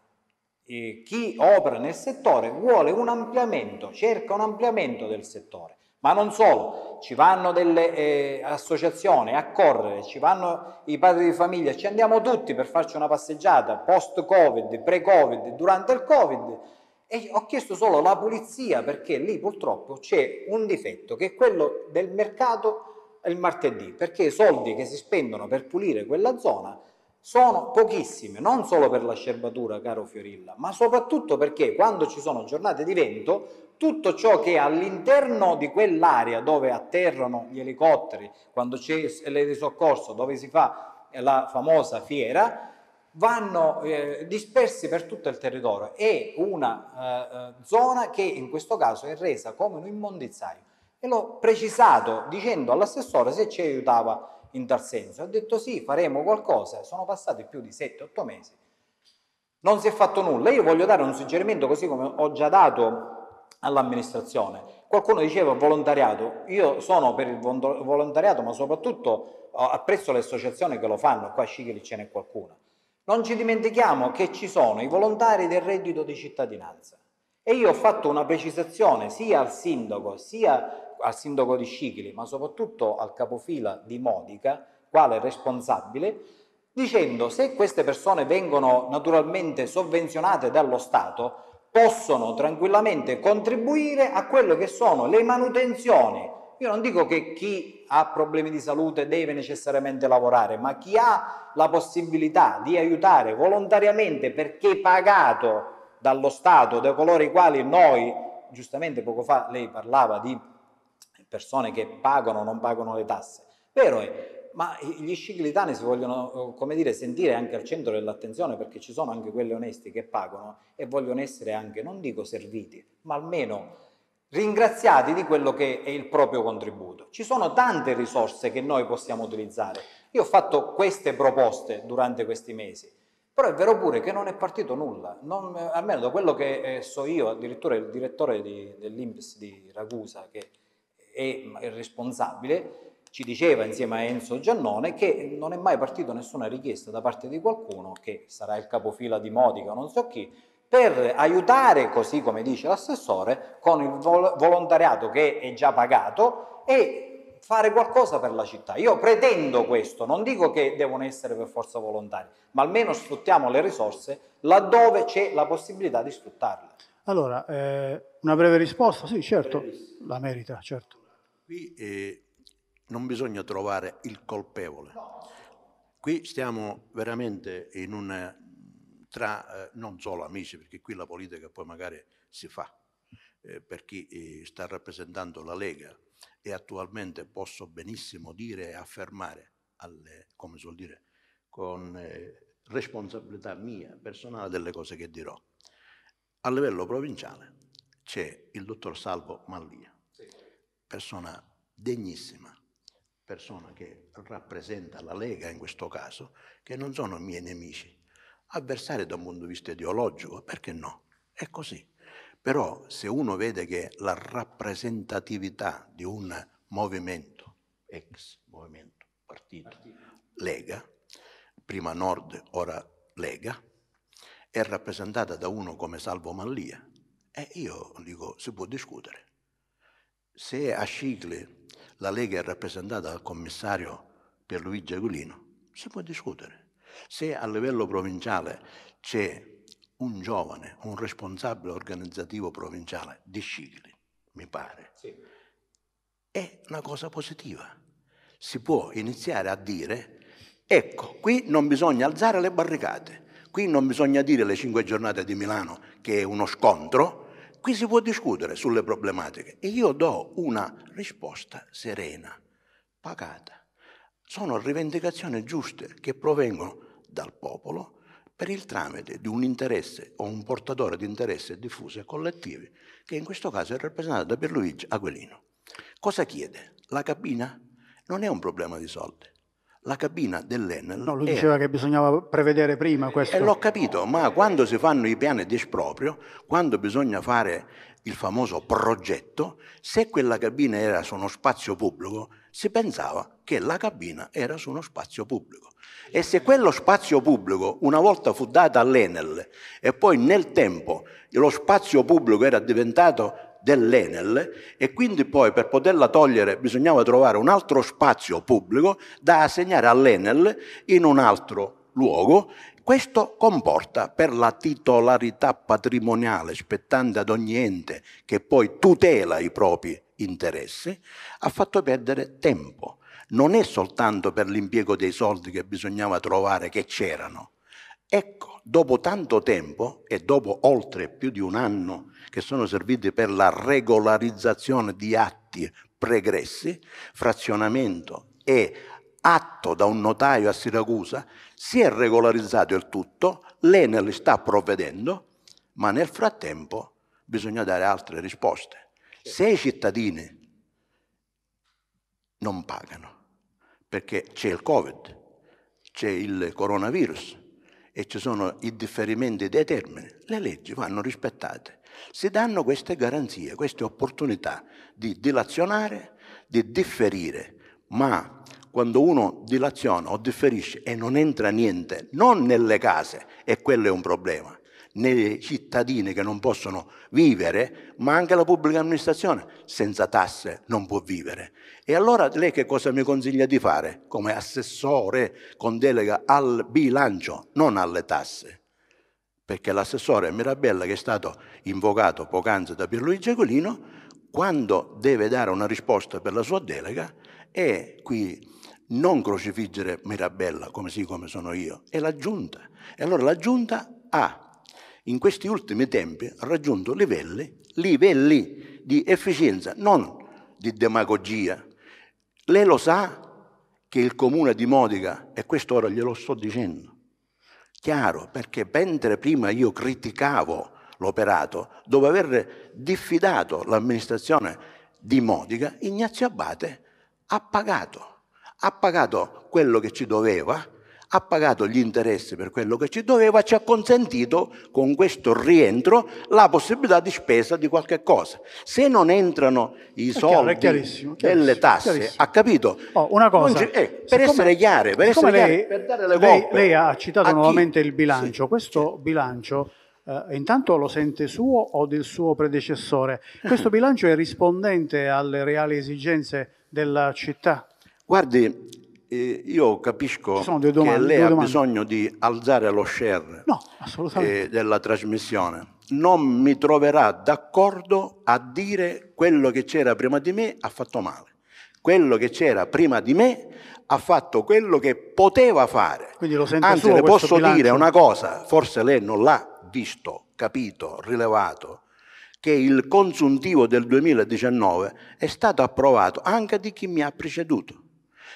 e chi opera nel settore vuole un ampliamento, cerca un ampliamento del settore. Ma non solo, ci vanno delle eh, associazioni a correre, ci vanno i padri di famiglia, ci andiamo tutti per farci una passeggiata post-Covid, pre-Covid, durante il Covid. E ho chiesto solo la pulizia perché lì purtroppo c'è un difetto che è quello del mercato il martedì, perché i soldi che si spendono per pulire quella zona sono pochissimi, non solo per la scerbatura, caro Fiorilla, ma soprattutto perché quando ci sono giornate di vento tutto ciò che all'interno di quell'area dove atterrano gli elicotteri, quando c'è l'ele soccorso, dove si fa la famosa fiera, vanno eh, dispersi per tutto il territorio. È una eh, zona che in questo caso è resa come un immondizzaio. E l'ho precisato dicendo all'assessore se ci aiutava in tal senso. Ha detto sì, faremo qualcosa. Sono passati più di 7-8 mesi. Non si è fatto nulla. Io voglio dare un suggerimento, così come ho già dato all'amministrazione. Qualcuno diceva volontariato, io sono per il volontariato, ma soprattutto eh, apprezzo le associazioni che lo fanno, qua a Scicli ce n'è qualcuna. Non ci dimentichiamo che ci sono i volontari del reddito di cittadinanza. E io ho fatto una precisazione sia al sindaco, sia al sindaco di Scicli, ma soprattutto al capofila di Modica, quale responsabile, dicendo se queste persone vengono naturalmente sovvenzionate dallo Stato, possono tranquillamente contribuire a quello che sono le manutenzioni. Io non dico che chi ha problemi di salute deve necessariamente lavorare, ma chi ha la possibilità di aiutare volontariamente perché pagato dallo Stato, da coloro i quali noi, giustamente poco fa lei parlava di persone che pagano o non pagano le tasse, vero è, ma gli sciglitani si vogliono, eh, come dire, sentire anche al centro dell'attenzione perché ci sono anche quelli onesti che pagano e vogliono essere anche, non dico serviti, ma almeno ringraziati di quello che è il proprio contributo. Ci sono tante risorse che noi possiamo utilizzare. Io ho fatto queste proposte durante questi mesi, però è vero pure che non è partito nulla, non, almeno da quello che eh, so io, addirittura il direttore di, dell'Inps di Ragusa, che è il responsabile, ci diceva insieme a Enzo Giannone che non è mai partita nessuna richiesta da parte di qualcuno, che sarà il capofila di Modica o non so chi, per aiutare, così come dice l'assessore, con il vol volontariato che è già pagato e fare qualcosa per la città. Io pretendo questo, non dico che devono essere per forza volontari, ma almeno sfruttiamo le risorse laddove c'è la possibilità di sfruttarle. Allora, eh, una breve risposta, sì certo, la merita, certo. Qui, eh non bisogna trovare il colpevole. Qui stiamo veramente in un eh, tra eh, non solo amici, perché qui la politica poi magari si fa eh, per chi eh, sta rappresentando la Lega e attualmente posso benissimo dire e affermare, alle, come si vuol dire, con eh, responsabilità mia, personale, delle cose che dirò. A livello provinciale c'è il dottor Salvo Mallia, persona degnissima, persona che rappresenta la Lega in questo caso, che non sono miei nemici, avversari da un punto di vista ideologico, perché no? È così. Però se uno vede che la rappresentatività di un movimento, ex movimento, partito, partito. Lega, prima Nord, ora Lega, è rappresentata da uno come Salvo Mallia, e io dico, si può discutere. Se a Scicli la Lega è rappresentata dal commissario Pierluigi Agulino, si può discutere. Se a livello provinciale c'è un giovane, un responsabile organizzativo provinciale di Scicli, mi pare, sì. è una cosa positiva. Si può iniziare a dire, ecco, qui non bisogna alzare le barricate, qui non bisogna dire le cinque giornate di Milano che è uno scontro, Qui si può discutere sulle problematiche e io do una risposta serena, pagata. Sono rivendicazioni giuste che provengono dal popolo per il tramite di un interesse o un portatore di interesse diffuso e collettivi, che in questo caso è rappresentato da Pierluigi Aquilino. Cosa chiede? La cabina non è un problema di soldi, la cabina dell'Enel. No, lui è... diceva che bisognava prevedere prima eh, questo. E l'ho capito, ma quando si fanno i piani di esproprio, quando bisogna fare il famoso progetto, se quella cabina era su uno spazio pubblico, si pensava che la cabina era su uno spazio pubblico. E se quello spazio pubblico una volta fu dato all'Enel e poi nel tempo lo spazio pubblico era diventato dell'Enel e quindi poi per poterla togliere bisognava trovare un altro spazio pubblico da assegnare all'Enel in un altro luogo. Questo comporta per la titolarità patrimoniale spettante ad ogni ente che poi tutela i propri interessi, ha fatto perdere tempo. Non è soltanto per l'impiego dei soldi che bisognava trovare che c'erano. Ecco, dopo tanto tempo e dopo oltre più di un anno che sono serviti per la regolarizzazione di atti pregressi, frazionamento e atto da un notaio a Siracusa, si è regolarizzato il tutto, l'Enel sta provvedendo, ma nel frattempo bisogna dare altre risposte. Se i cittadini non pagano, perché c'è il Covid, c'è il coronavirus e ci sono i differimenti dei termini, le leggi vanno rispettate si danno queste garanzie, queste opportunità di dilazionare, di differire, ma quando uno dilaziona o differisce e non entra niente, non nelle case, e quello è un problema, nei cittadini che non possono vivere, ma anche la pubblica amministrazione senza tasse non può vivere. E allora lei che cosa mi consiglia di fare come assessore con delega al bilancio, non alle tasse? perché l'assessore Mirabella, che è stato invocato poc'anzi da Pierluigi Ecolino, quando deve dare una risposta per la sua delega, è qui non crocifiggere Mirabella, come sì, come sono io, è la Giunta. E allora la Giunta ha, in questi ultimi tempi, raggiunto livelli, livelli di efficienza, non di demagogia. Lei lo sa che il comune di Modica, e questo ora glielo sto dicendo, Chiaro, perché mentre prima io criticavo l'operato, dopo aver diffidato l'amministrazione di Modica, Ignazio Abate ha pagato, ha pagato quello che ci doveva ha pagato gli interessi per quello che ci doveva, ci ha consentito con questo rientro la possibilità di spesa di qualche cosa. Se non entrano i soldi chiaro, delle tasse, chiarissimo. ha capito? Oh, una cosa, eh, per siccome, essere chiare, per, essere lei, chiare, per dare le lei, lei ha citato nuovamente chi? il bilancio, sì. questo bilancio Uh, intanto lo sente suo o del suo predecessore? Questo [laughs] bilancio è rispondente alle reali esigenze della città? Guardi, eh, io capisco domande, che lei ha bisogno di alzare lo share no, eh, della trasmissione. Non mi troverà d'accordo a dire quello che c'era prima di me ha fatto male. Quello che c'era prima di me ha fatto quello che poteva fare. Anzi, le posso bilancio. dire una cosa, forse lei non l'ha visto, capito, rilevato, che il consuntivo del 2019 è stato approvato anche di chi mi ha preceduto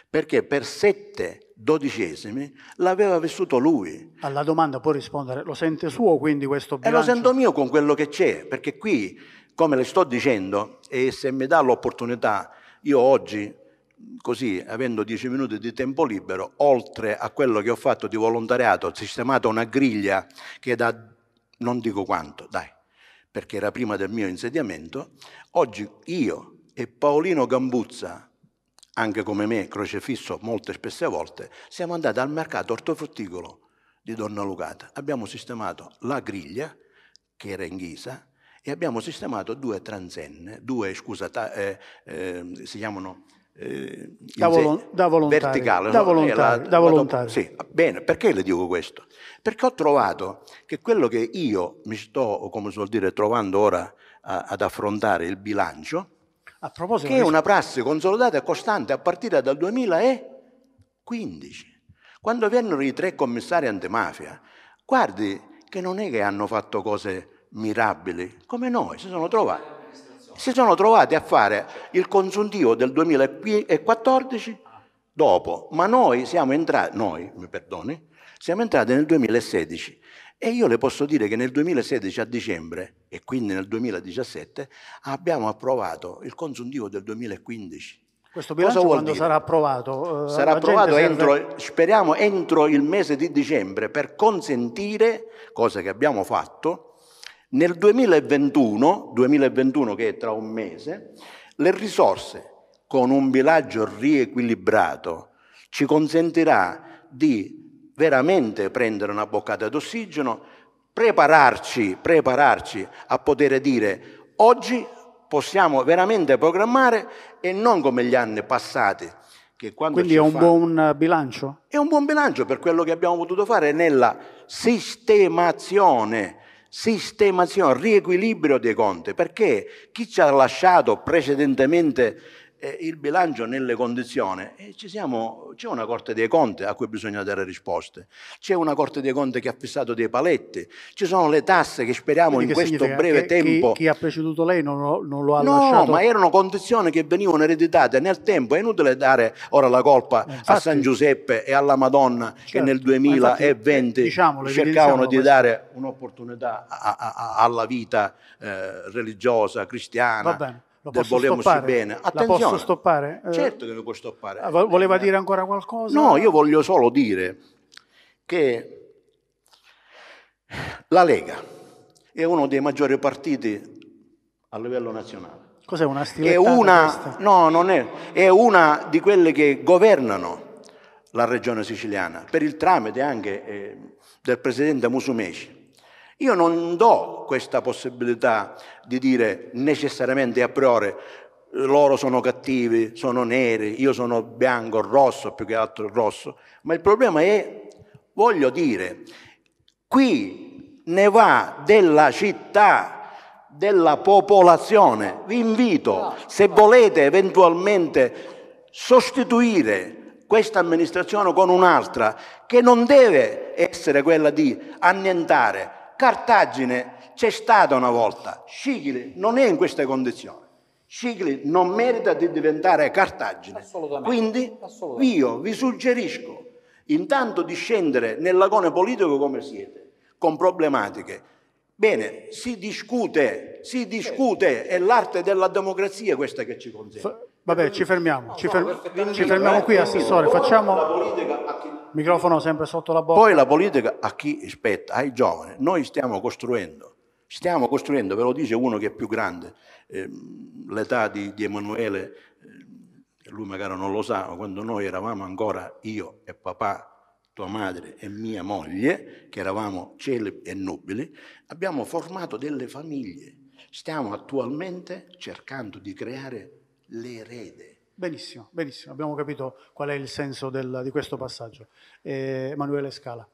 perché per sette dodicesimi l'aveva vissuto lui. Alla domanda può rispondere, lo sente suo quindi questo eh, bilancio? E lo sento mio con quello che c'è, perché qui, come le sto dicendo, e se mi dà l'opportunità, io oggi, così, avendo dieci minuti di tempo libero, oltre a quello che ho fatto di volontariato, ho sistemato una griglia che da, non dico quanto, dai, perché era prima del mio insediamento, oggi io e Paolino Gambuzza, anche come me, crocefisso molte spesse volte, siamo andati al mercato ortofrutticolo di Donna Lucata. Abbiamo sistemato la griglia, che era in ghisa, e abbiamo sistemato due transenne, due, scusa, ta, eh, eh, si chiamano... Eh, da, volon- da volontari. Verticale. Da no? volontari. La, da volontari. Do- sì, bene, perché le dico questo? Perché ho trovato che quello che io mi sto, come si vuol dire, trovando ora a, ad affrontare il bilancio, a proposito, che è una prassi consolidata e costante a partire dal 2015. Quando vennero i tre commissari antimafia, guardi che non è che hanno fatto cose mirabili, come noi, si sono trovati. Si sono trovati a fare il consuntivo del 2014 dopo, ma noi siamo entrati, noi, mi perdoni, siamo entrati nel 2016 e io le posso dire che nel 2016 a dicembre e quindi nel 2017 abbiamo approvato il consuntivo del 2015. Questo bilancio quando dire? sarà approvato? Eh, sarà approvato entro, serve... speriamo entro il mese di dicembre per consentire, cosa che abbiamo fatto, nel 2021, 2021 che è tra un mese, le risorse con un bilancio riequilibrato ci consentirà di veramente prendere una boccata d'ossigeno, prepararci, prepararci a poter dire oggi possiamo veramente programmare e non come gli anni passati. Quindi è un fa... buon eh, bilancio? È un buon bilancio per quello che abbiamo potuto fare nella sistemazione, sistemazione, riequilibrio dei conti, perché chi ci ha lasciato precedentemente eh, il bilancio nelle condizioni. ci Siamo, c'è una Corte dei Conti a cui bisogna dare risposte, c'è una Corte dei Conti che ha fissato dei paletti, ci sono le tasse che speriamo Quindi in che questo breve che, tempo... Chi, chi, ha preceduto lei non, non lo ha no, lasciato... No, ma erano condizioni che venivano ereditate nel tempo, è inutile dare ora la colpa eh, infatti, a San Giuseppe e alla Madonna certo, che nel 2020 infatti, eh, cercavano di dare un'opportunità a, a, a, alla vita eh, religiosa, cristiana. Va bene lo posso stoppare? bene. Attenzione. La posso stoppare? Eh, certo che lo puoi stoppare. Ah, voleva eh, dire ancora qualcosa? No, io voglio solo dire che la Lega è uno dei maggiori partiti a livello nazionale. Cos'è una stilettata? È una, no, non è, è una di quelle che governano la regione siciliana, per il tramite anche eh, del presidente Musumeci. Io non do questa possibilità di dire necessariamente a priori loro sono cattivi, sono neri, io sono bianco, rosso, più che altro rosso, ma il problema è, voglio dire, qui ne va della città, della popolazione. Vi invito, se volete eventualmente sostituire questa amministrazione con un'altra, che non deve essere quella di annientare Cartagine c'è stata una volta, Scicli non è in queste condizioni. Scicli non merita di diventare Cartagine. Assolutamente. Quindi Assolutamente. io vi suggerisco intanto di scendere nel lagone politico come siete, con problematiche. Bene, si discute, si discute, è l'arte della democrazia questa che ci consente. Vabbè, ci fermiamo, no, ci, no, ferm- ci fermiamo qui, eh, assessore. Facciamo... La politica a chi Microfono sempre sotto la bocca. Poi la politica a chi spetta? Ai giovani. Noi stiamo costruendo, stiamo costruendo, ve lo dice uno che è più grande, eh, l'età di, di Emanuele, eh, lui magari non lo sa, ma quando noi eravamo ancora io e papà, tua madre e mia moglie, che eravamo celebri e nobili, abbiamo formato delle famiglie. Stiamo attualmente cercando di creare l'erede Benissimo, benissimo, abbiamo capito qual è il senso del, di questo passaggio. Eh, Emanuele Scala,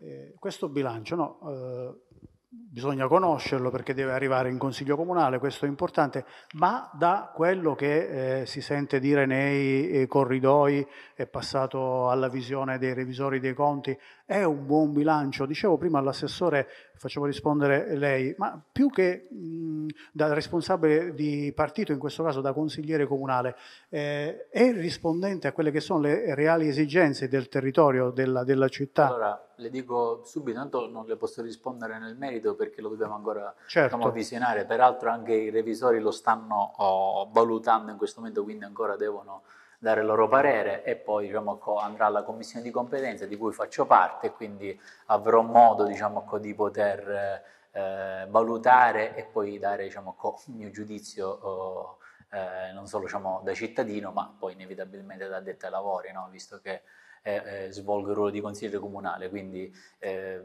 eh, questo bilancio no, eh, bisogna conoscerlo perché deve arrivare in consiglio comunale, questo è importante, ma da quello che eh, si sente dire nei eh, corridoi, è passato alla visione dei revisori dei conti, è un buon bilancio. Dicevo prima all'assessore, facciamo rispondere lei, ma più che mh, mhmm, da responsabile di partito, in questo caso da consigliere comunale, eh, è rispondente a quelle che sono le reali esigenze del territorio, della, della città? Allora, le dico subito, tanto non le posso rispondere nel merito perché lo dobbiamo ancora certo. diciamo, visionare, peraltro anche i revisori lo stanno oh, valutando in questo momento, quindi ancora devono dare il loro parere e poi diciamo, andrà alla commissione di competenza di cui faccio parte e quindi avrò modo diciamo, di poter eh, valutare e poi dare diciamo, il mio giudizio eh, non solo diciamo, da cittadino ma poi inevitabilmente da addetta ai lavori, no? visto che eh, eh, svolgo il ruolo di consigliere comunale, quindi eh,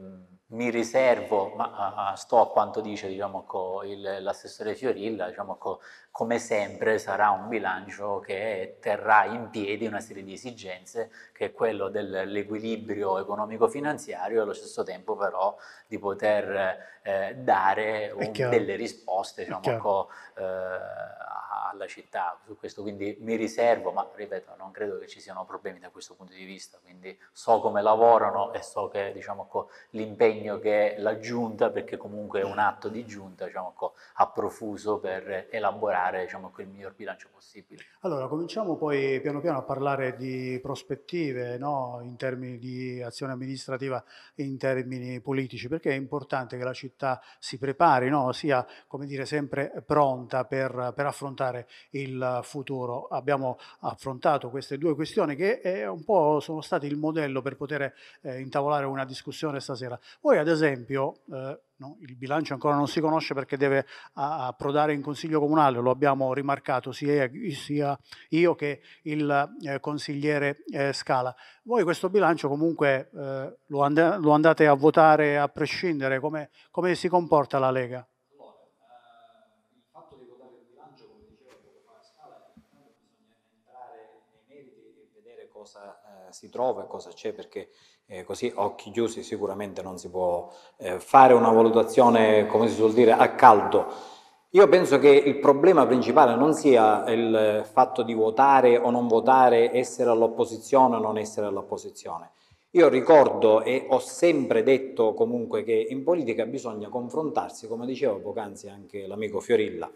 mi riservo, ma a, a, sto a quanto dice diciamo, co, il, l'assessore Fiorilla, diciamo, co, come sempre sarà un bilancio che terrà in piedi una serie di esigenze, che è quello dell'equilibrio economico-finanziario e allo stesso tempo però di poter eh, dare un, delle risposte diciamo, co, eh, alla città su questo, quindi mi riservo, ma ripeto, non credo che ci siano problemi da questo punto di vista, quindi so come lavorano e so che diciamo, l'impegno che la giunta, perché comunque è un atto di giunta, diciamo, ha profuso per elaborare diciamo, il miglior bilancio possibile. Allora, cominciamo poi piano piano a parlare di prospettive no? in termini di azione amministrativa in termini politici, perché è importante che la città si prepari, no? sia come dire, sempre pronta per, per affrontare il futuro. Abbiamo affrontato queste due questioni che eh, un po' sono state il modello per poter eh, intavolare una discussione stasera. Voi ad esempio... Eh, No, il bilancio ancora non si conosce perché deve approdare in Consiglio Comunale, lo abbiamo rimarcato sia, io che il eh, consigliere eh, Scala. Voi questo bilancio comunque lo, andate a votare a prescindere, come, come si comporta la Lega? si trova e cosa c'è, perché eh, così occhi chiusi sicuramente non si può eh, fare una valutazione, come si suol dire, a caldo. Io penso che il problema principale non sia il fatto di votare o non votare, essere all'opposizione o non essere all'opposizione. Io ricordo e ho sempre detto comunque che in politica bisogna confrontarsi, come diceva poc'anzi anche l'amico Fiorilla,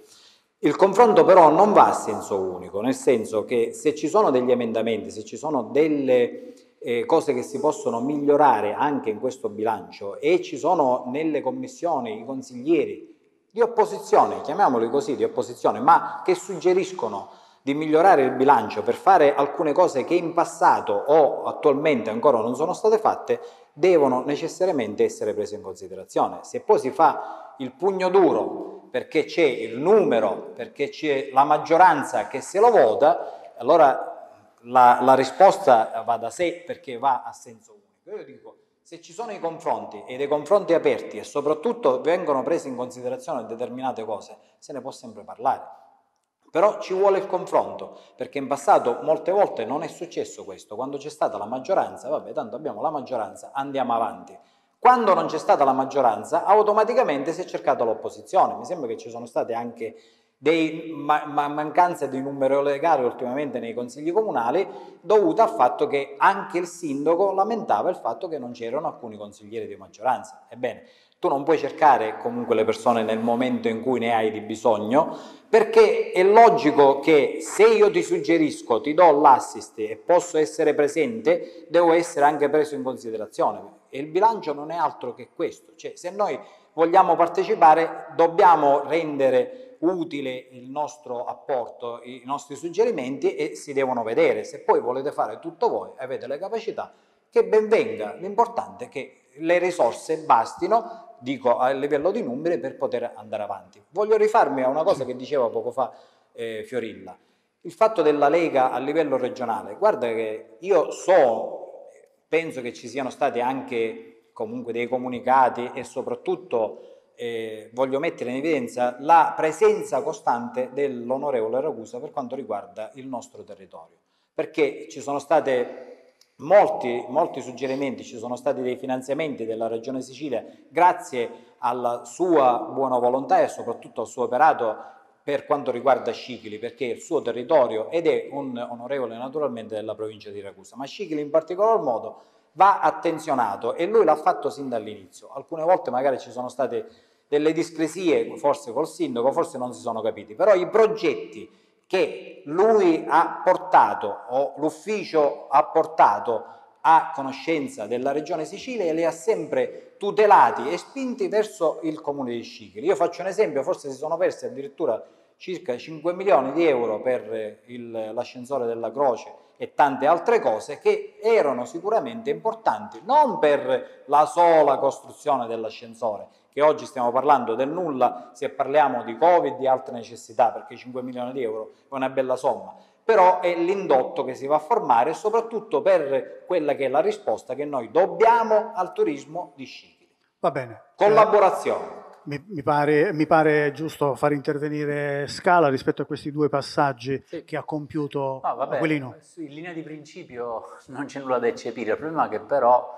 il confronto però non va a senso unico, nel senso che se ci sono degli emendamenti, se ci sono delle eh, cose che si possono migliorare anche in questo bilancio e ci sono nelle commissioni i consiglieri di opposizione, chiamiamoli così, di opposizione, ma che suggeriscono di migliorare il bilancio per fare alcune cose che in passato o attualmente ancora non sono state fatte, devono necessariamente essere prese in considerazione. Se poi si fa il pugno duro perché c'è il numero, perché c'è la maggioranza che se lo vota, allora la, la risposta va da sé perché va a senso unico. Io dico, se ci sono i confronti e dei confronti aperti e soprattutto vengono prese in considerazione determinate cose, se ne può sempre parlare. Però ci vuole il confronto, perché in passato molte volte non è successo questo, quando c'è stata la maggioranza, vabbè tanto abbiamo la maggioranza, andiamo avanti. Quando non c'è stata la maggioranza, automaticamente si è cercata l'opposizione. Mi sembra che ci sono state anche dei ma, ma mancanze di numero legale ultimamente nei consigli comunali dovuta al fatto che anche il sindaco lamentava il fatto che non c'erano alcuni consiglieri di maggioranza. Ebbene, tu non puoi cercare comunque le persone nel momento in cui ne hai di bisogno, perché è logico che se io ti suggerisco, ti do l'assist e posso essere presente, devo essere anche preso in considerazione. E il bilancio non è altro che questo, cioè se noi vogliamo partecipare dobbiamo rendere utile il nostro apporto, i nostri suggerimenti e si devono vedere. Se poi volete fare tutto voi, avete le capacità, che ben venga, l'importante è che le risorse bastino, dico a livello di numeri, per poter andare avanti. Voglio rifarmi a una cosa che diceva poco fa eh, Fiorilla, il fatto della Lega a livello regionale, guarda che io so penso che ci siano stati anche comunque dei comunicati e soprattutto eh, voglio mettere in evidenza la presenza costante dell'onorevole Ragusa per quanto riguarda il nostro territorio, perché ci sono stati Molti, molti, suggerimenti, ci sono stati dei finanziamenti della Regione Sicilia grazie alla sua buona volontà e soprattutto al suo operato per quanto riguarda Scicli, perché è il suo territorio ed è un onorevole naturalmente della provincia di Ragusa, ma Scicli in particolar modo va attenzionato e lui l'ha fatto sin dall'inizio. Alcune volte magari ci sono state delle discresie, forse col sindaco, forse non si sono capiti, però i progetti che lui ha portato o l'ufficio ha portato ha conoscenza della regione Sicilia e li ha sempre tutelati e spinti verso il comune di Scicli. Io faccio un esempio, forse si sono persi addirittura circa 5 milioni di euro per l'ascensore della Croce e tante altre cose che erano sicuramente importanti non per la sola costruzione dell'ascensore, che oggi stiamo parlando del nulla se parliamo di Covid e di altre necessità, perché 5 milioni di euro è una bella somma, però è l'indotto che si va a formare soprattutto per quella che è la risposta che noi dobbiamo al turismo di Scicli. Va bene. Collaborazione. Mi, mi, pare, mi, pare, giusto far intervenire Scala rispetto a questi due passaggi sì. che ha compiuto no, Aquilino. In linea di principio [laughs] non c'è nulla da eccepire, il problema è che però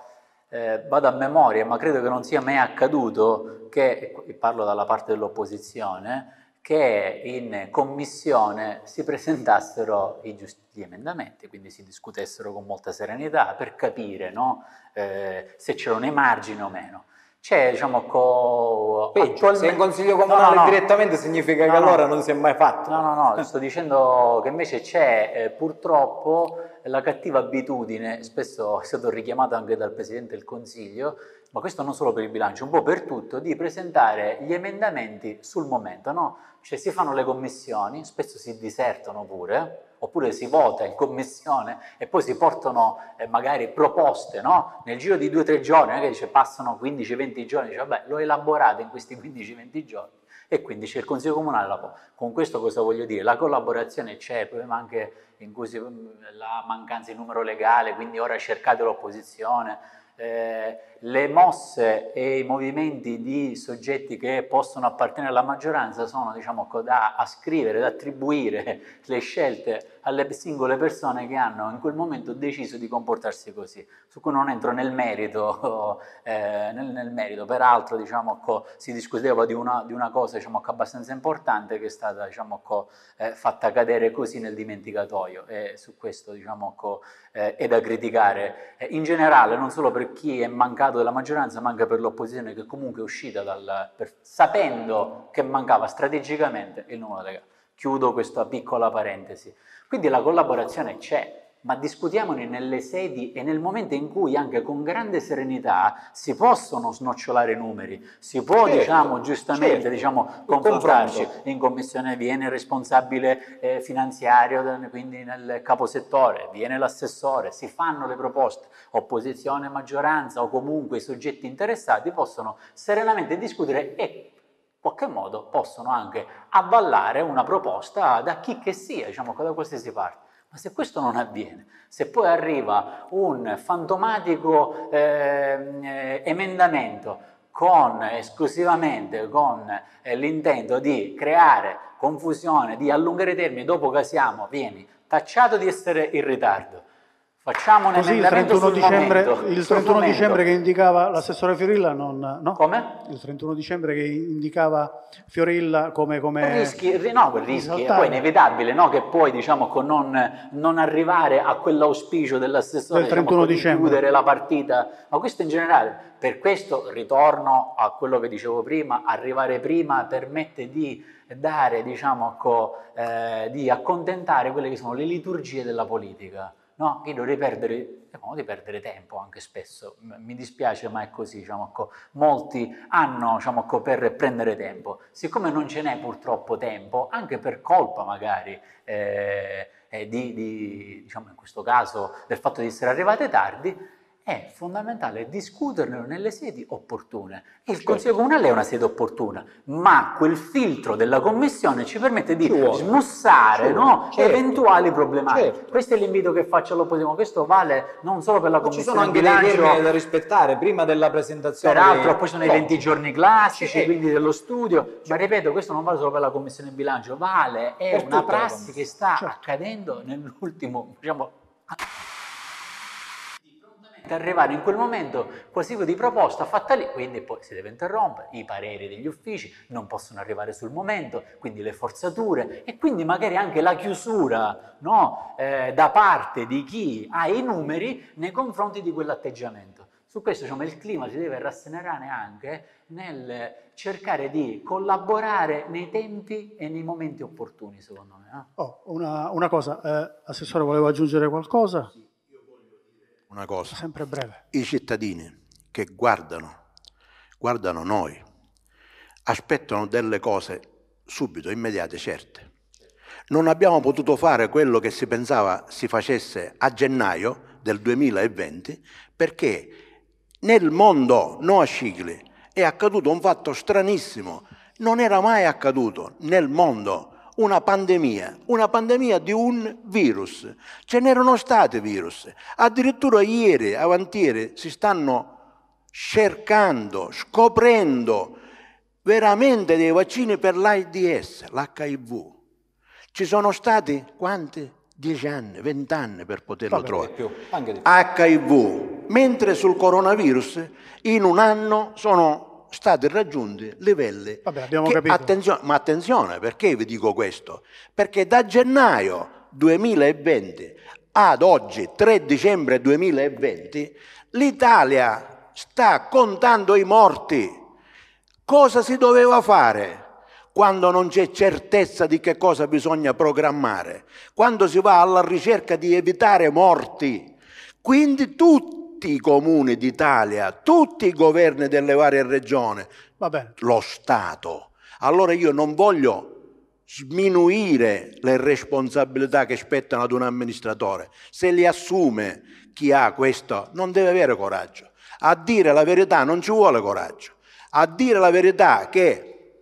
eh, vado a memoria, ma credo che non sia mai accaduto che, e parlo dalla parte dell'opposizione, che in commissione si presentassero gli emendamenti, quindi si discutessero con molta serenità per capire no? eh, se c'erano i margini o meno. C'è, diciamo, co... Peggio, attualmente... se in consiglio comunale no, no, direttamente significa che allora non si è mai fatto. No, no, no, sto dicendo che invece c'è eh, purtroppo la cattiva abitudine, spesso è stato richiamato anche dal Presidente del Consiglio, ma questo non solo per il bilancio, un po' per tutto, di presentare gli emendamenti sul momento, no? Cioè si fanno le commissioni, spesso si disertano pure, oppure si vota in commissione e poi si portano eh, magari proposte, no? Nel giro di due o tre giorni, non è che dice, passano 15-20 giorni, dice vabbè, l'ho elaborata in questi 15-20 giorni e quindi c'è il Consiglio Comunale. Con questo cosa voglio dire? La collaborazione c'è, il problema anche in cui si, la mancanza di numero legale, quindi ora cercate l'opposizione, eh, le mosse e i movimenti di soggetti che possono appartenere alla maggioranza sono diciamo, da ascrivere, da attribuire le scelte alle singole persone che hanno in quel momento deciso di comportarsi così, su cui non entro nel merito, [laughs] eh, nel, nel merito. peraltro diciamo, co, si discuteva di una, di una cosa diciamo, abbastanza importante che è stata diciamo, co, eh, fatta cadere così nel dimenticatoio e su questo diciamo, co, eh, è da criticare eh, in generale non solo per chi è mancato mancato dalla maggioranza, manca per l'opposizione che comunque è uscita dal, per, sapendo che mancava strategicamente il nuovo legato. Chiudo questa piccola parentesi. Quindi la collaborazione c'è, ma discutiamone nelle sedi e nel momento in cui anche con grande serenità si possono snocciolare i numeri, si può certo, diciamo, giustamente certo. diciamo, confrontarci. In commissione viene il responsabile eh, finanziario, eh, quindi nel caposettore, viene l'assessore, si fanno le proposte, opposizione, maggioranza o comunque i soggetti interessati possono serenamente discutere e in qualche modo possono anche avvallare una proposta da chi che sia, diciamo, da qualsiasi parte. Ma se questo non avviene, se poi arriva un fantomatico ehm, eh, emendamento con, esclusivamente con eh, l'intento di creare confusione, di allungare i termini, dopo che siamo, vieni tacciato di essere in ritardo, Facciamo un Così il 31, dicembre, il 31 dicembre, che indicava l'assessore Fiorilla non... No? Come? Il 31 dicembre che indicava Fiorilla come... come rischi, no, quel rischio è poi inevitabile, no? che poi diciamo con non, non arrivare a quell'auspicio dell'assessore del diciamo, di chiudere la partita, ma questo in generale, per questo ritorno a quello che dicevo prima, arrivare prima permette di dare, diciamo, co, eh, di accontentare quelle che sono le liturgie della politica no? Io dovrei perdere, diciamo, eh, di perdere tempo anche spesso, mi dispiace ma è così, diciamo, ecco, molti hanno diciamo, ecco, per prendere tempo, siccome non ce n'è purtroppo tempo, anche per colpa magari, eh, eh di, di, diciamo in questo caso del fatto di essere arrivate tardi, è fondamentale discuterne nelle sedi opportune. Il certo. Consiglio Comunale è una sede opportuna, ma quel filtro della Commissione ci permette di ci smussare no? certo. eventuali problematiche. Certo. Questo è l'invito che faccio all'opposizione, questo vale non solo per la Commissione Comunale. Ci sono anche dei termini da rispettare prima della presentazione. Peraltro poi sono i 20 giorni classici, quindi dello studio, certo. ma ripeto questo non vale solo per la Commissione Bilancio, vale, è per una prassi che sta certo. accadendo nell'ultimo diciamo, per arrivare in quel momento qualsiasi di proposta fatta lì, quindi poi si deve interrompere, i pareri degli uffici non possono arrivare sul momento, quindi le forzature e quindi magari anche la chiusura no? eh, da parte di chi ha i numeri nei confronti di quell'atteggiamento. Su questo diciamo, il clima si deve rassenerare anche nel cercare di collaborare nei tempi e nei momenti opportuni, secondo me. Eh? Oh, una, una, cosa, eh, Assessore, volevo aggiungere qualcosa? Sì una cosa. Sempre breve. I cittadini che guardano, guardano noi, aspettano delle cose subito, immediate, certe. Non abbiamo potuto fare quello che si pensava si facesse a gennaio del 2020 perché nel mondo, no a Scicli, è accaduto un fatto stranissimo, non era mai accaduto nel mondo una pandemia, una pandemia di un virus. Ce n'erano stati virus. Addirittura ieri, avantieri, si stanno cercando, scoprendo veramente dei vaccini per l'AIDS, l'HIV. Ci sono stati quanti? Dieci anni, vent'anni per poterlo trovare. Più, HIV. Mentre sul coronavirus in un anno sono state raggiunti livelli. Vabbè, abbiamo che, capito. Attenzione, ma attenzione, perché vi dico questo? Perché da gennaio 2020 ad oggi, 3 dicembre 2020, l'Italia sta contando i morti. Cosa si doveva fare? quando non c'è certezza di che cosa bisogna programmare, quando si va alla ricerca di evitare morti. Quindi tutti tutti i comuni d'Italia, tutti i governi delle varie regioni, lo Stato. Allora io non voglio sminuire le responsabilità che spettano ad un amministratore. Se le assume chi ha questo, non deve avere coraggio. A dire la verità non ci vuole coraggio. A dire la verità che,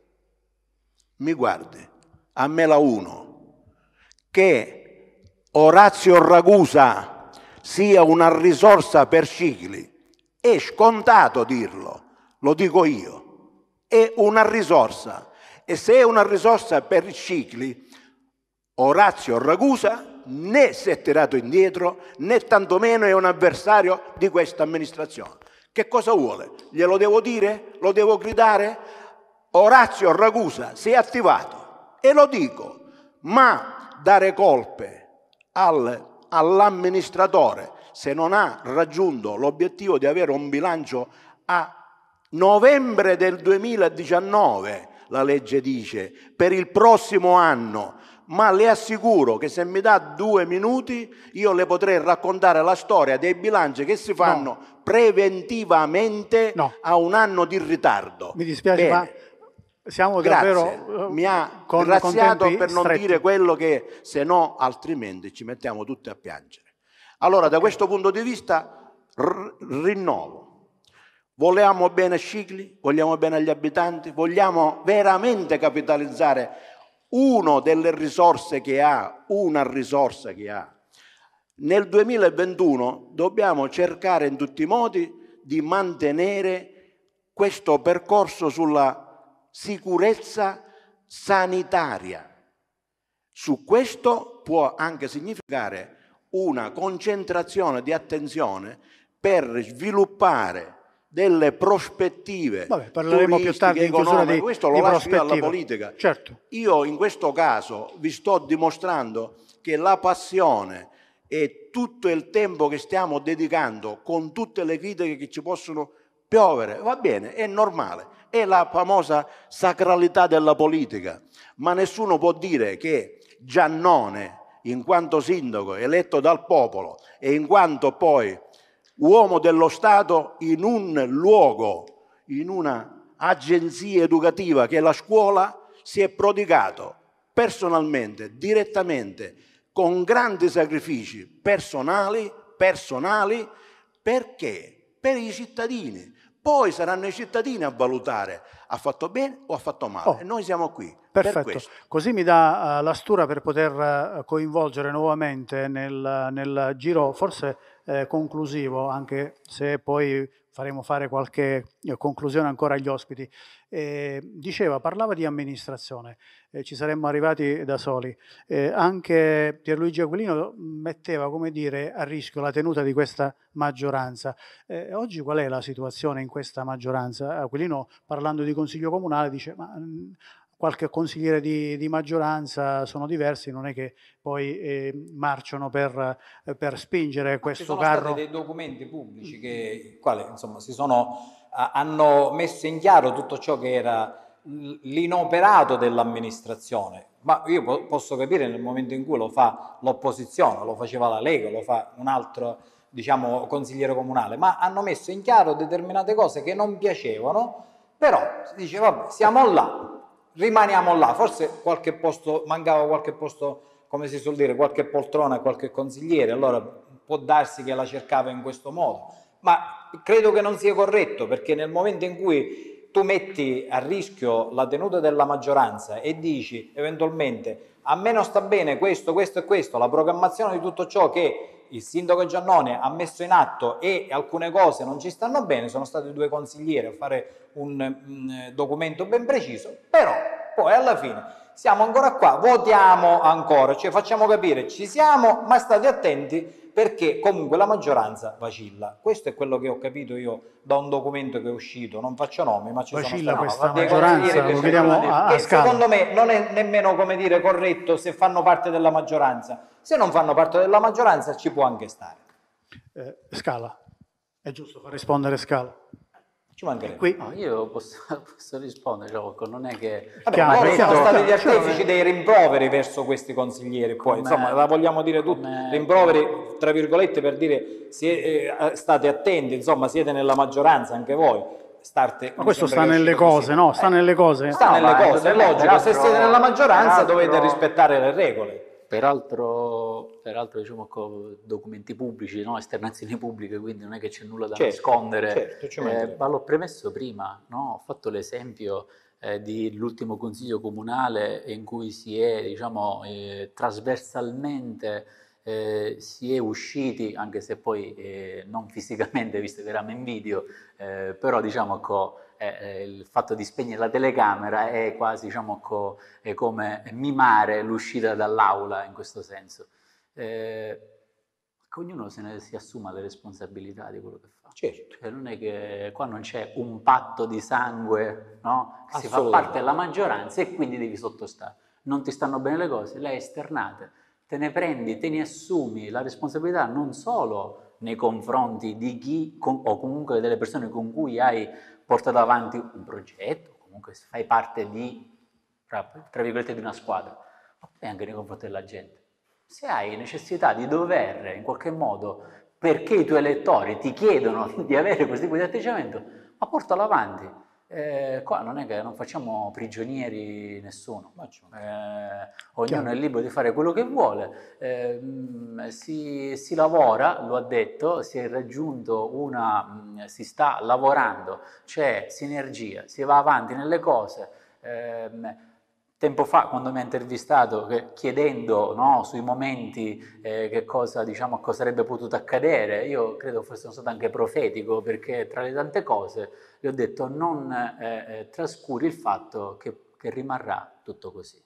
mi guardi, a me la uno, che Orazio Ragusa sia una risorsa per cicli. È scontato dirlo, lo dico io. È una risorsa. E se è una risorsa per cicli, Orazio Ragusa né si è tirato indietro né tantomeno è un avversario di questa amministrazione. Che cosa vuole? Glielo devo dire? Lo devo gridare? Orazio Ragusa si è attivato e lo dico, ma dare colpe al all'amministratore, se non ha raggiunto l'obiettivo di avere un bilancio a novembre del 2019, la legge dice, per il prossimo anno, ma le assicuro che se mi dà due minuti io le potrei raccontare la storia dei bilanci che si fanno no. preventivamente no. a un anno di ritardo. Mi dispiace, Bene. ma siamo Grazie. Eh, mi ha ringraziato per non stretti. dire quello che se no altrimenti ci mettiamo tutti a piangere. Allora da questo punto di vista rinnovo. Vogliamo bene a Scicli, vogliamo bene agli abitanti, vogliamo veramente capitalizzare una delle risorse che ha, una risorsa che ha. Nel 2021 dobbiamo cercare in tutti i modi di mantenere questo percorso sulla sicurezza sanitaria. Su questo può anche significare una concentrazione di attenzione per sviluppare delle prospettive. Vabbè, parleremo più tardi in di, questo lo lascio alla politica. Certo. Io in questo caso vi sto dimostrando che la passione e tutto il tempo che stiamo dedicando con tutte le critiche che ci possono essere piovere, va bene, è normale, è la famosa sacralità della politica, ma nessuno può dire che Giannone, in quanto sindaco eletto dal popolo e in quanto poi uomo dello Stato in un luogo, in una agenzia educativa che è la scuola, si è prodigato personalmente, direttamente, con grandi sacrifici personali, personali perché? Per i cittadini, poi saranno i cittadini a valutare ha fatto bene o ha fatto male. Oh, Noi siamo qui. Perfetto, così mi dà uh, la stura per poter uh, coinvolgere nuovamente nel, nel giro forse eh, conclusivo, anche se poi faremo fare qualche eh, conclusione ancora agli ospiti. Eh, diceva, parlava di amministrazione, eh, ci saremmo arrivati da soli. Eh, anche Pierluigi Aquilino metteva come dire, a rischio la tenuta di questa maggioranza. Eh, oggi qual è la situazione in questa maggioranza? Aquilino, parlando di Consiglio Comunale, dice ma mm, qualche consigliere di, di, maggioranza sono diversi, non è che poi eh, marciano per, eh, per spingere Ma questo sono carro. Sono dei documenti pubblici mm. che quale, insomma, sono, hanno messo in chiaro tutto ciò che era l'inoperato dell'amministrazione. Ma io posso capire nel momento in cui lo fa l'opposizione, lo faceva la Lega, lo fa un altro diciamo, consigliere comunale, ma hanno messo in chiaro determinate cose che non piacevano, però si dice vabbè, siamo là, rimaniamo là, forse qualche posto, mancava qualche posto, come si suol dire, qualche poltrona, qualche consigliere, allora può darsi che la cercava in questo modo, ma credo che non sia corretto perché nel momento in cui tu metti a rischio la tenuta della maggioranza e dici eventualmente a me non sta bene questo, questo e questo, la programmazione di tutto ciò che il sindaco Giannone ha messo in atto e alcune cose non ci stanno bene, sono stati due consiglieri a fare un um, documento ben preciso, però poi alla fine siamo ancora qua, votiamo ancora, cioè facciamo capire ci siamo, ma state attenti perché comunque la maggioranza vacilla. Questo è quello che ho capito io da un documento che è uscito, non faccio nomi, ma ci vacilla sono questa Vabbè, maggioranza, lo chiediamo a, a Secondo me non è nemmeno come dire corretto se fanno parte della maggioranza. Se non fanno parte della maggioranza ci può anche stare. Eh, scala, è giusto far rispondere Scala. Ci mancherebbe. Qui. No, io posso, [laughs] posso rispondere, Rocco, non è che... Vabbè, ma noi siamo stati gli artefici eh. dei rimproveri verso questi consiglieri, poi, insomma, la vogliamo dire tutti, rimproveri, tra virgolette, per dire si, eh, eh, state attenti, insomma, siete nella maggioranza anche voi, Starte, ma questo sta nelle cose, così. no? Sta eh, nelle cose. Sta no, nelle cose, è logico. Se siete nella maggioranza dovete rispettare le regole. Peraltro, peraltro diciamo, documenti pubblici, no? esternazioni pubbliche, quindi non è che c'è nulla da certo, nascondere. Certo, ci eh, ma l'ho premesso prima, no? ho fatto l'esempio eh, dell'ultimo consiglio comunale in cui si è diciamo, eh, trasversalmente eh, si è usciti, anche se poi eh, non fisicamente, visto che eravamo in video, eh, però diciamo che eh, il fatto di spegnere la telecamera è quasi diciamo, co, è come mimare l'uscita dall'aula in questo senso. Eh, che ognuno se ne si assuma le responsabilità di quello che fa. Certo. Cioè, non è che qua non c'è un patto di sangue, no? Si fa parte della maggioranza e quindi devi sottostare. Non ti stanno bene le cose, le hai esternate, te ne prendi, te ne assumi la responsabilità non solo nei confronti di chi o comunque delle persone con cui hai portato avanti un progetto, comunque fai parte di, tra, tra virgolette, di una squadra, ma poi anche nei confronti della gente. Se hai necessità di dover, in qualche modo, perché i tuoi elettori ti chiedono [laughs] di avere questo tipo di atteggiamento, ma portalo avanti eh, qua non è che non facciamo prigionieri nessuno, eh, ognuno è libero di fare quello che vuole, eh, mm, si, si, lavora, lo ha detto, si è raggiunto una, mm, si sta lavorando, c'è sinergia, si va avanti nelle cose. Ehm, Tempo fa, quando mi ha intervistato, chiedendo no, sui momenti eh, che cosa, diciamo, cosa sarebbe potuto accadere, io credo fosse stato anche profetico, perché tra le tante cose gli ho detto non eh, eh, trascuri il fatto che, che rimarrà tutto così.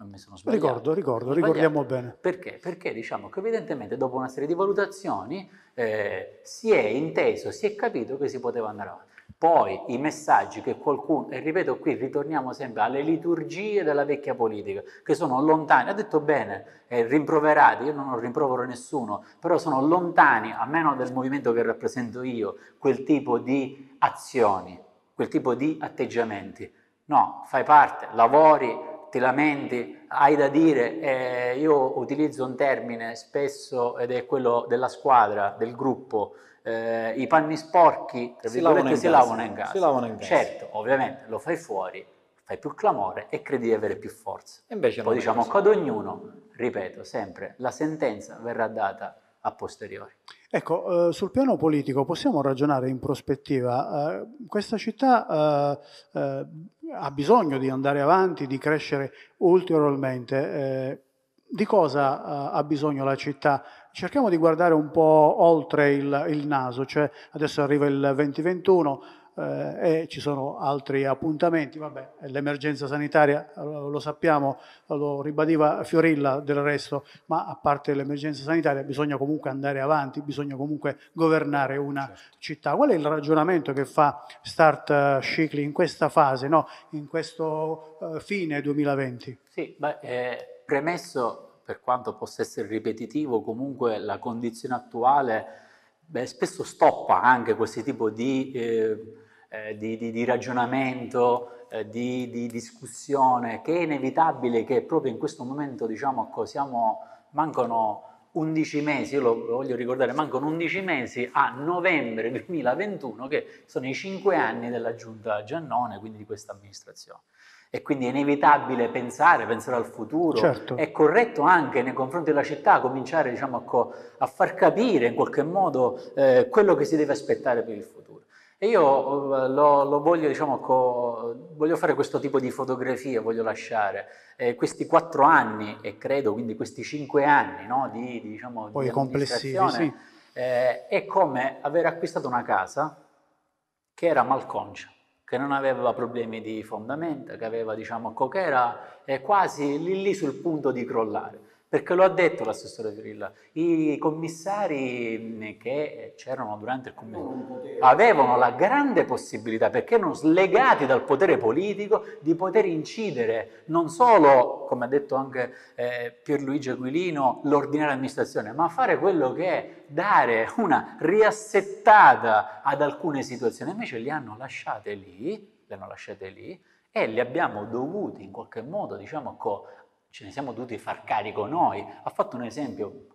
Non mi sono sbagliato. Ricordo, ricordo, ricordiamo bene. Perché? Perché diciamo che evidentemente dopo una serie di valutazioni eh, si è inteso, si è capito che si poteva andare avanti. Poi i messaggi che qualcuno, e ripeto qui, ritorniamo sempre alle liturgie della vecchia politica, che sono lontani, ha detto bene, eh, rimproverati, io non rimprovero nessuno, però sono lontani, a meno del movimento che rappresento io, quel tipo di azioni, quel tipo di atteggiamenti. No, fai parte, lavori, ti lamenti, hai da dire, eh, io utilizzo un termine spesso ed è quello della squadra, del gruppo, eh, i panni sporchi si lavano, si lavano in casa. Si lavano in casa. Certo, ovviamente lo fai fuori, fai più clamore e credi di avere più forza. E invece Poi diciamo che ad ognuno, ripeto sempre, la sentenza verrà data a posteriori. Ecco, eh, sul piano politico possiamo ragionare in prospettiva. Eh, questa città eh, eh ha bisogno di andare avanti, di crescere ulteriormente. Eh, di cosa eh, ha bisogno la città cerchiamo di guardare un po' oltre il, il naso, cioè adesso arriva il 2021 eh, e ci sono altri appuntamenti, vabbè, l'emergenza sanitaria lo sappiamo, lo ribadiva Fiorilla del resto, ma a parte l'emergenza sanitaria bisogna comunque andare avanti, bisogna comunque governare una certo. città. Qual è il ragionamento che fa Start eh, Cicli in questa fase, no? in questo eh, fine 2020? Sì, beh, eh, premesso per quanto possa essere ripetitivo, comunque la condizione attuale beh, spesso stoppa anche questo tipo di, eh, eh, di, di, di ragionamento, eh, di, discussione, che è inevitabile che proprio in questo momento, diciamo così, ecco, mancano 11 mesi, io lo voglio ricordare, mancano 11 mesi a novembre 2021, che sono i 5 anni della giunta Giannone, quindi di questa amministrazione. E quindi è inevitabile pensare, pensare al futuro. Certo. È corretto anche nei confronti della città cominciare diciamo, a, co- ecco, a, far capire in qualche modo eh, quello che si deve aspettare per il futuro. E io eh, lo, lo voglio, diciamo, co- ecco, voglio, fare questo tipo di fotografie, voglio lasciare eh, questi quattro anni e credo quindi questi cinque anni no, di, diciamo, Poi di complessivi, sì. eh, è come aver acquistato una casa che era malconcia che non aveva problemi di fondamenta, che aveva, diciamo, che era quasi lì lì sul punto di crollare perché lo ha detto l'assessore Virilla, i commissari che c'erano durante il comitato avevano la grande possibilità, perché erano slegati dal potere politico, di poter incidere non solo, come ha detto anche eh, Pierluigi Aquilino, l'ordinaria amministrazione, ma fare quello che è dare una riassettata ad alcune situazioni, invece li hanno lasciate lì, le hanno lasciate lì, e li abbiamo dovuti in qualche modo diciamo, ce ne siamo dovuti far carico noi. Ha fatto un esempio,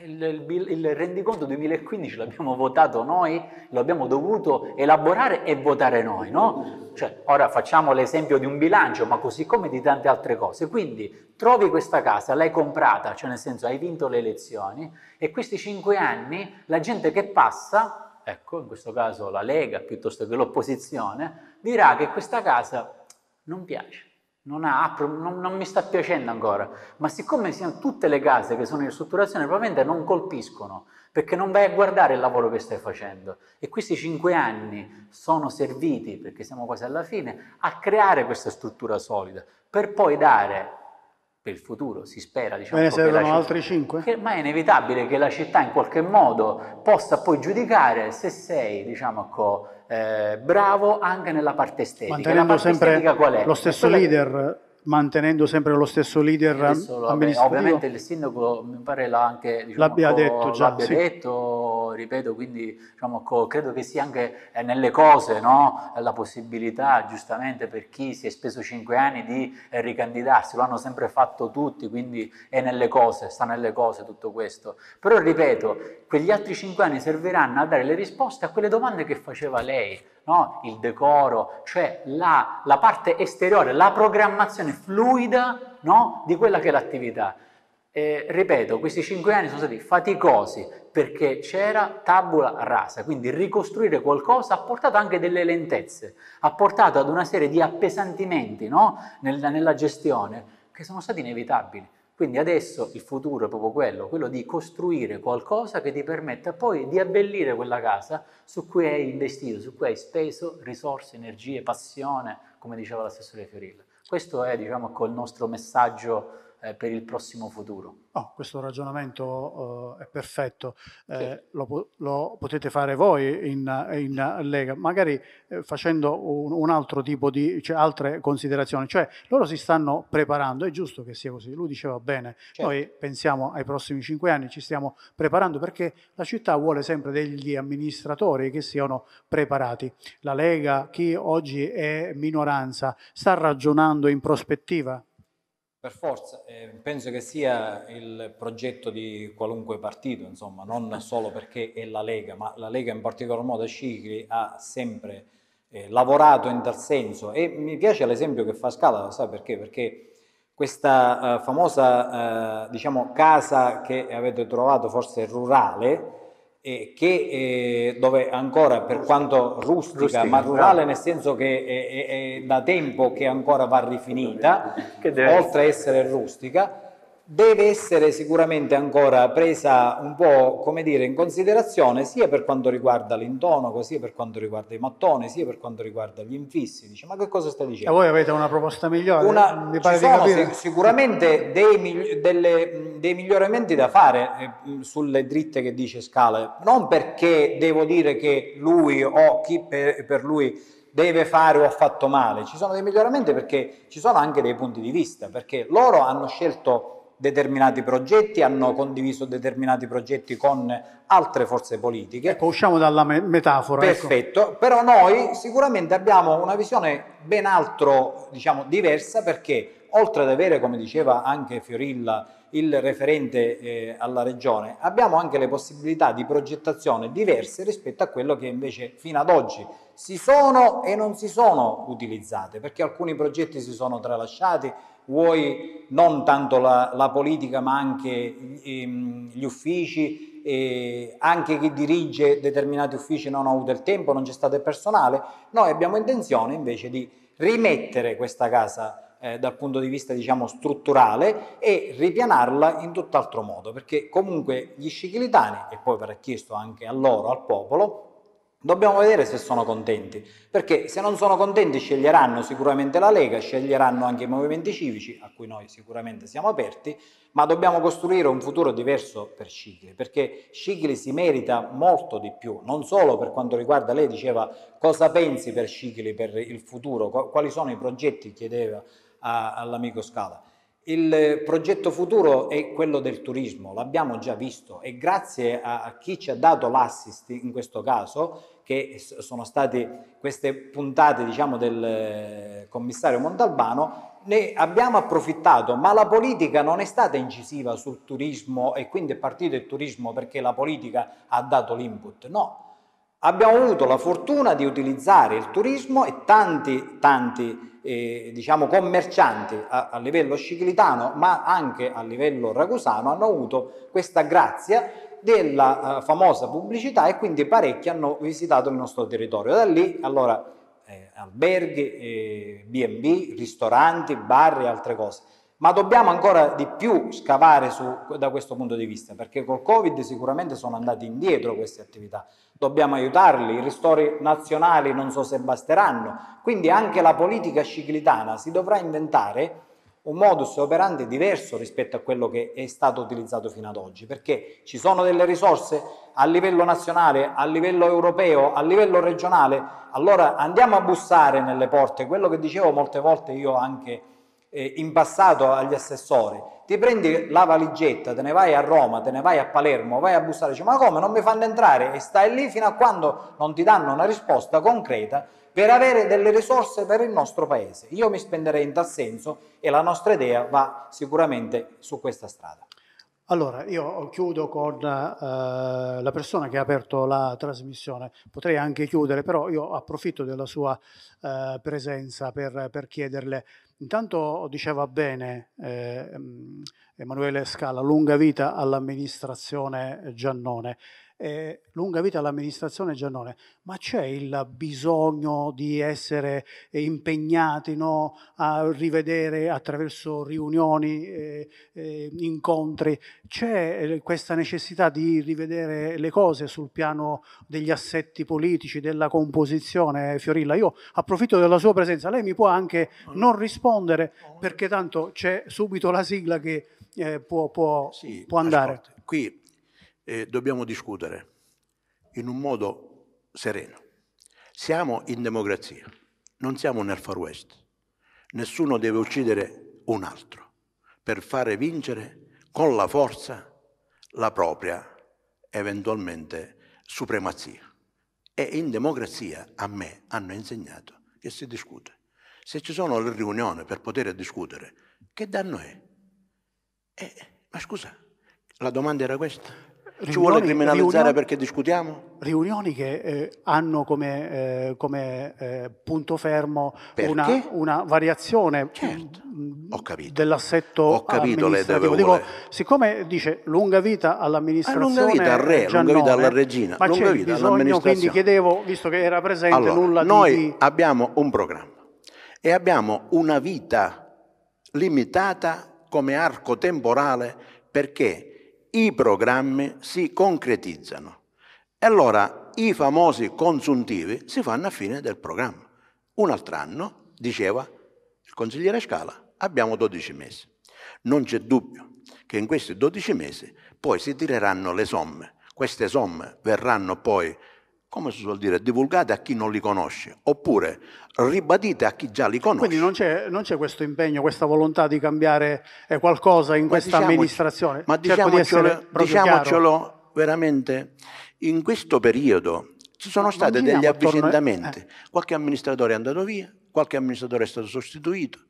eh, il, il, il rendiconto 2015 l'abbiamo votato noi, lo abbiamo dovuto elaborare e votare noi, no? Cioè, ora facciamo l'esempio di un bilancio, ma così come di tante altre cose. Quindi trovi questa casa, l'hai comprata, cioè nel senso hai vinto le elezioni e questi cinque anni la gente che passa, ecco, in questo caso la Lega piuttosto che l'opposizione, dirà che questa casa non piace non, ha, non, non, mi sta piacendo ancora, ma siccome siano tutte le case che sono in ristrutturazione probabilmente non colpiscono, perché non vai a guardare il lavoro che stai facendo. E questi cinque anni sono serviti, perché siamo quasi alla fine, a creare questa struttura solida, per poi dare per il futuro, si spera. Diciamo, ne servono città, altri 5? Che, ma è inevitabile che la città in qualche modo possa poi giudicare se sei diciamo, co, ecco, eh, bravo anche nella parte estetica. Mantenendo parte sempre estetica lo stesso leader mantenendo sempre lo stesso leader Adesso, amministrativo. Ovviamente il sindaco mi pare l'ha anche diciamo, l'abbia detto, già, l'abbia sì. detto ripeto, quindi diciamo, credo che sia anche eh, nelle cose no? la possibilità giustamente per chi si è speso cinque anni di eh, ricandidarsi, lo hanno sempre fatto tutti, quindi è nelle cose, sta nelle cose tutto questo. Però ripeto, quegli altri cinque anni serviranno a dare le risposte a quelle domande che faceva lei no? il decoro, cioè la, la, parte esteriore, la programmazione fluida no? di quella che è l'attività. Eh, ripeto, questi cinque anni sono stati faticosi perché c'era tabula rasa, quindi ricostruire qualcosa ha portato anche delle lentezze, ha portato ad una serie di appesantimenti no? nella, nella gestione che sono stati inevitabili. Quindi adesso il futuro è proprio quello, quello di costruire qualcosa che ti permetta poi di abbellire quella casa su cui hai investito, su cui hai speso risorse, energie, passione, come diceva l'assessore Fiorillo. Questo è, diciamo, col nostro messaggio eh, per il prossimo futuro. Oh, questo ragionamento uh, è perfetto, eh, sì. lo, lo, potete fare voi in, in Lega, magari eh, facendo un, un, altro tipo di, cioè, altre considerazioni, cioè loro si stanno preparando, è giusto che sia così, lui diceva bene, certo. noi pensiamo ai prossimi cinque anni, ci stiamo preparando perché la città vuole sempre degli amministratori che siano preparati, la Lega, chi oggi è minoranza, sta ragionando in prospettiva? Per forza, eh, penso che sia il progetto di qualunque partito, insomma, non solo perché è la Lega, ma la Lega in particolar modo a Cicli ha sempre eh, lavorato in tal senso e mi piace l'esempio che fa Scala, lo sai perché? Perché questa eh, famosa eh, diciamo, casa che avete trovato forse rurale, eh, che, eh, dove ancora per quanto rustica, rustica ma esatto. rurale bravo. nel senso che è, è, è, da tempo che ancora va rifinita, oltre a essere rustica, deve essere sicuramente ancora presa un po' come dire in considerazione sia per quanto riguarda l'intonaco, sia per quanto riguarda i mattoni, sia per quanto riguarda gli infissi. Dice, ma che cosa stai dicendo? E voi avete una proposta migliore? Una, mi pare ci di sono capire. sicuramente dei, delle, dei, miglioramenti da fare eh, sulle dritte che dice Scala, non perché devo dire che lui o chi per, per lui deve fare o ha fatto male, ci sono dei miglioramenti perché ci sono anche dei punti di vista, perché loro hanno scelto determinati progetti, hanno condiviso determinati progetti con altre forze politiche. Ecco, usciamo dalla me metafora. Ecco. Perfetto, ecco. però noi sicuramente abbiamo una visione ben altro, diciamo, diversa perché oltre ad avere, come diceva anche Fiorilla, il referente eh, alla regione, abbiamo anche le possibilità di progettazione diverse rispetto a quello che invece fino ad oggi si sono e non si sono utilizzate, perché alcuni progetti si sono tralasciati, vuoi non tanto la, la politica ma anche ehm, gli uffici, eh, anche chi dirige determinati uffici non ha avuto il tempo, non c'è stato il personale, noi abbiamo intenzione invece di rimettere questa casa eh, dal punto di vista diciamo strutturale e ripianarla in tutt'altro modo perché comunque gli sciclitani e poi verrà chiesto anche a loro, al popolo, Dobbiamo vedere se sono contenti, perché se non sono contenti sceglieranno sicuramente la Lega, sceglieranno anche i movimenti civici, a cui noi sicuramente siamo aperti, ma dobbiamo costruire un futuro diverso per Scicli, perché Scicli si merita molto di più, non solo per quanto riguarda, lei diceva cosa pensi per Scicli, per il futuro, quali sono i progetti, chiedeva all'amico Scala. Il progetto futuro è quello del turismo, l'abbiamo già visto e grazie a, chi ci ha dato l'assist in questo caso che sono state queste puntate diciamo, del eh, commissario Montalbano, ne abbiamo approfittato, ma la politica non è stata incisiva sul turismo e quindi è partito il turismo perché la politica ha dato l'input, no. Abbiamo avuto la fortuna di utilizzare il turismo e tanti, tanti eh, diciamo, commercianti a, a livello sciclitano, ma anche a livello ragusano, hanno avuto questa grazia della eh, famosa pubblicità e quindi parecchi hanno visitato il nostro territorio. Da lì allora eh, alberghi, eh, B&B, ristoranti, bar e altre cose. Ma dobbiamo ancora di più scavare su, da questo punto di vista, perché col Covid sicuramente sono andati indietro queste attività. Dobbiamo aiutarli, i ristori nazionali non so se basteranno. Quindi anche la politica ciclitana si dovrà inventare un modus operandi diverso rispetto a quello che è stato utilizzato fino ad oggi, perché ci sono delle risorse a livello nazionale, a livello europeo, a livello regionale, allora andiamo a bussare nelle porte, quello che dicevo molte volte io anche eh, in passato agli assessori, ti prendi la valigetta, te ne vai a Roma, te ne vai a Palermo, vai a bussare, dici ma come non mi fanno entrare e stai lì fino a quando non ti danno una risposta concreta per avere delle risorse per il nostro paese. Io mi spenderei in tal senso e la nostra idea va sicuramente su questa strada. Allora, io chiudo con eh, la persona che ha aperto la trasmissione, potrei anche chiudere, però io approfitto della sua eh, presenza per, per, chiederle, intanto diceva bene eh, mm, Emanuele Scala, lunga vita all'amministrazione Giannone, eh, lunga vita all'amministrazione Giannone, ma c'è il bisogno di essere eh, impegnati no, a rivedere attraverso riunioni, eh, eh, incontri, c'è eh, questa necessità di rivedere le cose sul piano degli assetti politici, della composizione, Fiorilla? Io approfitto della sua presenza, lei mi può anche ah. non rispondere perché tanto c'è subito la sigla che eh, può, può, sì, può andare. Ascolta, qui eh, dobbiamo discutere in un modo sereno. Siamo in democrazia, non siamo nel far west. Nessuno deve uccidere un altro per fare vincere con la forza la propria eventualmente supremazia. E in democrazia a me hanno insegnato che si discute. Se ci sono le riunioni per poter discutere, che danno è? Eh, ma scusa, la domanda era questa? Ci vuole criminalizzare perché discutiamo? Riunioni che eh, hanno come, eh, come eh, punto fermo una, una, variazione certo. Mm, mm, dell'assetto Ho capito, amministrativo. Dico, siccome dice lunga vita all'amministrazione, ah, lunga vita al re, eh, lunga vita alla eh, regina, ma lunga vita bisogno, Quindi chiedevo, visto che era presente, allora, nulla di... Noi abbiamo un programma e abbiamo una vita limitata come arco temporale perché i programmi si concretizzano. E allora i famosi consuntivi si fanno a fine del programma. Un altro anno, diceva il consigliere Scala, abbiamo 12 mesi. Non c'è dubbio che in questi 12 mesi poi si tireranno le somme. Queste somme verranno poi come si suol dire, divulgate a chi non li conosce, oppure ribadite a chi già li conosce. Quindi non c'è, non c'è questo impegno, questa volontà di cambiare eh, qualcosa in ma questa diciamoci, amministrazione. Ma diciamocelo, di diciamocelo veramente, in questo periodo ci sono stati degli avvicendamenti. Eh. Qualche amministratore è andato via, qualche amministratore è stato sostituito,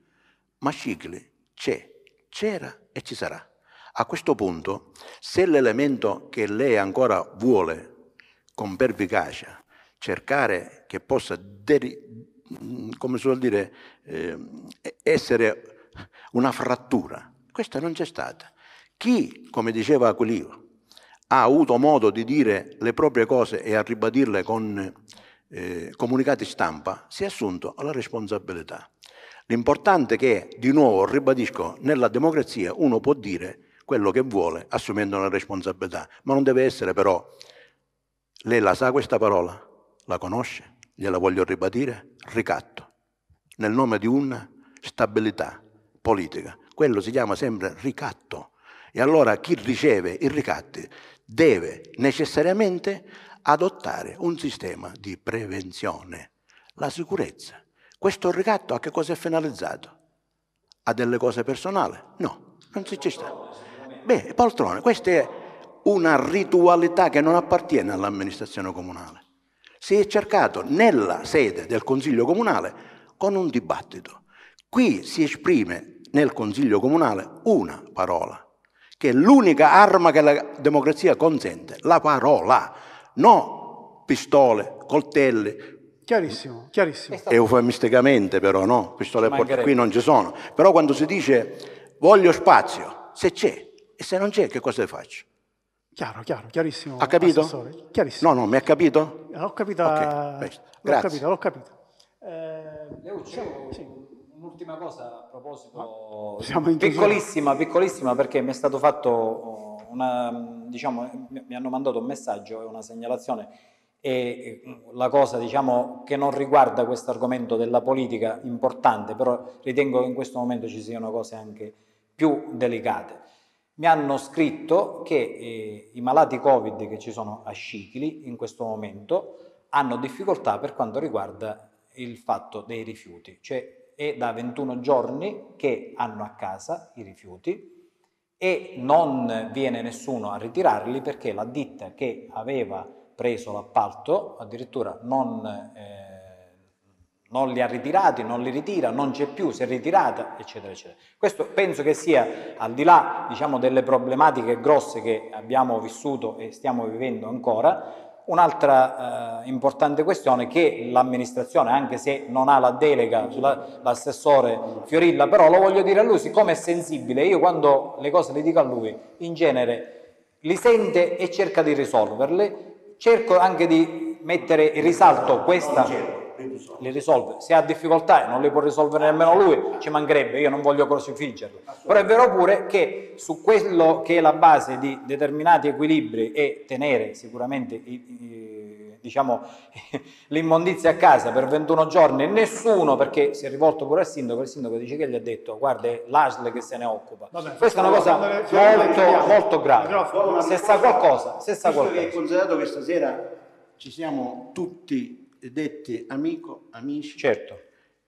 ma Cicli c'è, c'era e ci sarà. A questo punto, se l'elemento che lei ancora vuole con pervicacia, cercare che possa, deri- mm, come si vuol dire, eh, essere una frattura. Questa non c'è stata. Chi, come diceva Aquilio, ha avuto modo di dire le proprie cose e a ribadirle con eh, comunicati stampa, si è assunto la responsabilità. L'importante è che, di nuovo ribadisco, nella democrazia uno può dire quello che vuole assumendo la responsabilità, ma non deve essere però lei la sa questa parola? La conosce? Gliela voglio ribadire? Ricatto. Nel nome di una stabilità politica. Quello si chiama sempre ricatto. E allora chi riceve i ricatti deve necessariamente adottare un sistema di prevenzione, la sicurezza. Questo ricatto a che cosa è finalizzato? A delle cose personali? No, non si ci sta. Beh, poltrone, questo è una ritualità che non appartiene all'amministrazione comunale. Si è cercato nella sede del Consiglio comunale con un dibattito. Qui si esprime nel Consiglio comunale una parola, che è l'unica arma che la democrazia consente, la parola, non pistole, coltelli. Chiarissimo, chiarissimo. Eufemisticamente però, no? Pistole portate qui non ci sono. Però quando si dice voglio spazio, se c'è, e se non c'è che cosa faccio? Chiaro, chiaro, chiarissimo. Ha capito? Chiarissimo. No, no, mi ha capito? L'ho capito, Okay, l'ho capita, l'ho capita. Eh, Leuccio, sì. un'ultima cosa a proposito. siamo in piccolissima, piccolissima, perché mi è stato fatto una, diciamo, mi hanno mandato un messaggio e una segnalazione e mm, la cosa diciamo che non riguarda questo argomento della politica importante, però ritengo che in questo momento ci siano cose anche più delicate mi hanno scritto che eh, i malati Covid che ci sono a Scicli in questo momento hanno difficoltà per quanto riguarda il fatto dei rifiuti, cioè è da 21 giorni che hanno a casa i rifiuti e non viene nessuno a ritirarli perché la ditta che aveva preso l'appalto addirittura non... Eh, non li ha ritirati, non li ritira, non c'è più, si è ritirata, eccetera, eccetera. Questo penso che sia, al di là diciamo, delle problematiche grosse che abbiamo vissuto e stiamo vivendo ancora, un'altra eh, importante questione che l'amministrazione, anche se non ha la delega sull'assessore Fiorilla, però lo voglio dire a lui, siccome è sensibile, io quando le cose le dico a lui, in genere li sente e cerca di risolverle, cerco anche di mettere in risalto questa risolve. le risolve. Se ha difficoltà e non le può risolvere nemmeno lui, ci mancherebbe, io non voglio crocifiggerlo. Però è vero pure che su quello che è la base di determinati equilibri e tenere sicuramente eh, diciamo, [laughs] l'immondizia a casa per 21 giorni, nessuno, perché si è rivolto pure al sindaco, il sindaco dice che gli ha detto guarda è l'ASL che se ne occupa. Vabbè, Questa è una cosa molto, molto grave. Se sa qualcosa, se sa qualcosa. che è considerato che stasera ci siamo tutti detti amico, amici. Certo.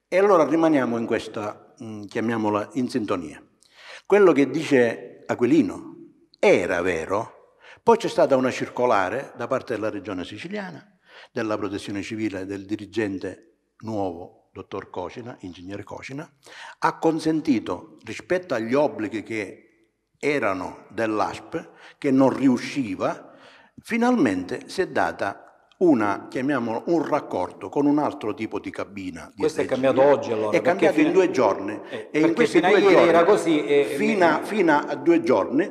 E allora rimaniamo in questa, mm, chiamiamola, in sintonia. Quello che dice Aquilino era vero, poi c'è stata una circolare da parte della regione siciliana, della protezione civile, del dirigente nuovo, dottor Cocina, ingegnere Cocina, ha consentito, rispetto agli obblighi che erano dell'ASP, che non riusciva, finalmente si è data una, chiamiamolo, un raccordo con un altro tipo di cabina. Di Questo è cambiato oggi allora. È cambiato fino... in due giorni. Eh, e in questi fino due giorni, era così. E... Eh, fino, fino a due giorni,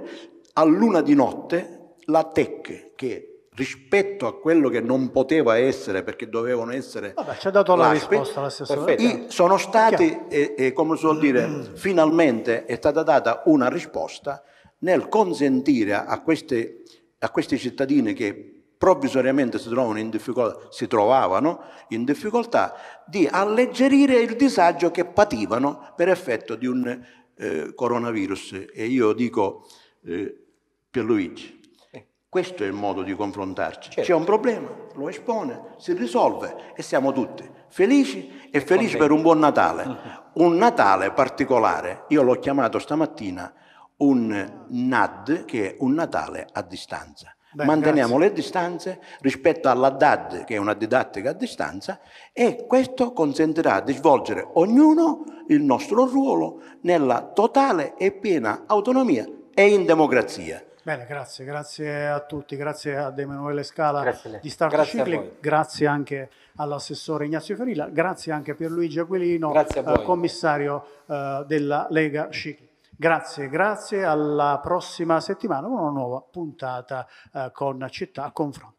all'una di notte, la TEC, che rispetto a quello che non poteva essere perché dovevano essere Vabbè, ci ha dato la risposta la stessa Perfetto. sono stati eh, eh, come si vuol dire mm. finalmente è stata data una risposta nel consentire a, queste, a questi cittadini che provvisoriamente si trovavano in difficoltà, si trovavano in difficoltà di alleggerire il disagio che pativano per effetto di un eh, coronavirus. E io dico, eh, Pierluigi, questo è il modo di confrontarci. Certo. C'è un problema, lo espone, si risolve e siamo tutti felici e felici per un buon Natale. Mm. Un Natale particolare, io l'ho chiamato stamattina un NAD, che è un Natale a distanza. Beh, Manteniamo grazie. le distanze rispetto alla DAD, che è una didattica a distanza, e questo consentirà di svolgere ognuno il nostro ruolo nella totale e piena autonomia e in democrazia. Bene, grazie, grazie a tutti, grazie ad Emanuele Scala di Start grazie Cicli, grazie anche all'assessore Ignazio Ferilla, grazie anche a Pierluigi Aquilino, eh, commissario eh, della Lega Cicli. Grazie, grazie, alla prossima settimana una nuova puntata eh, con città confronto.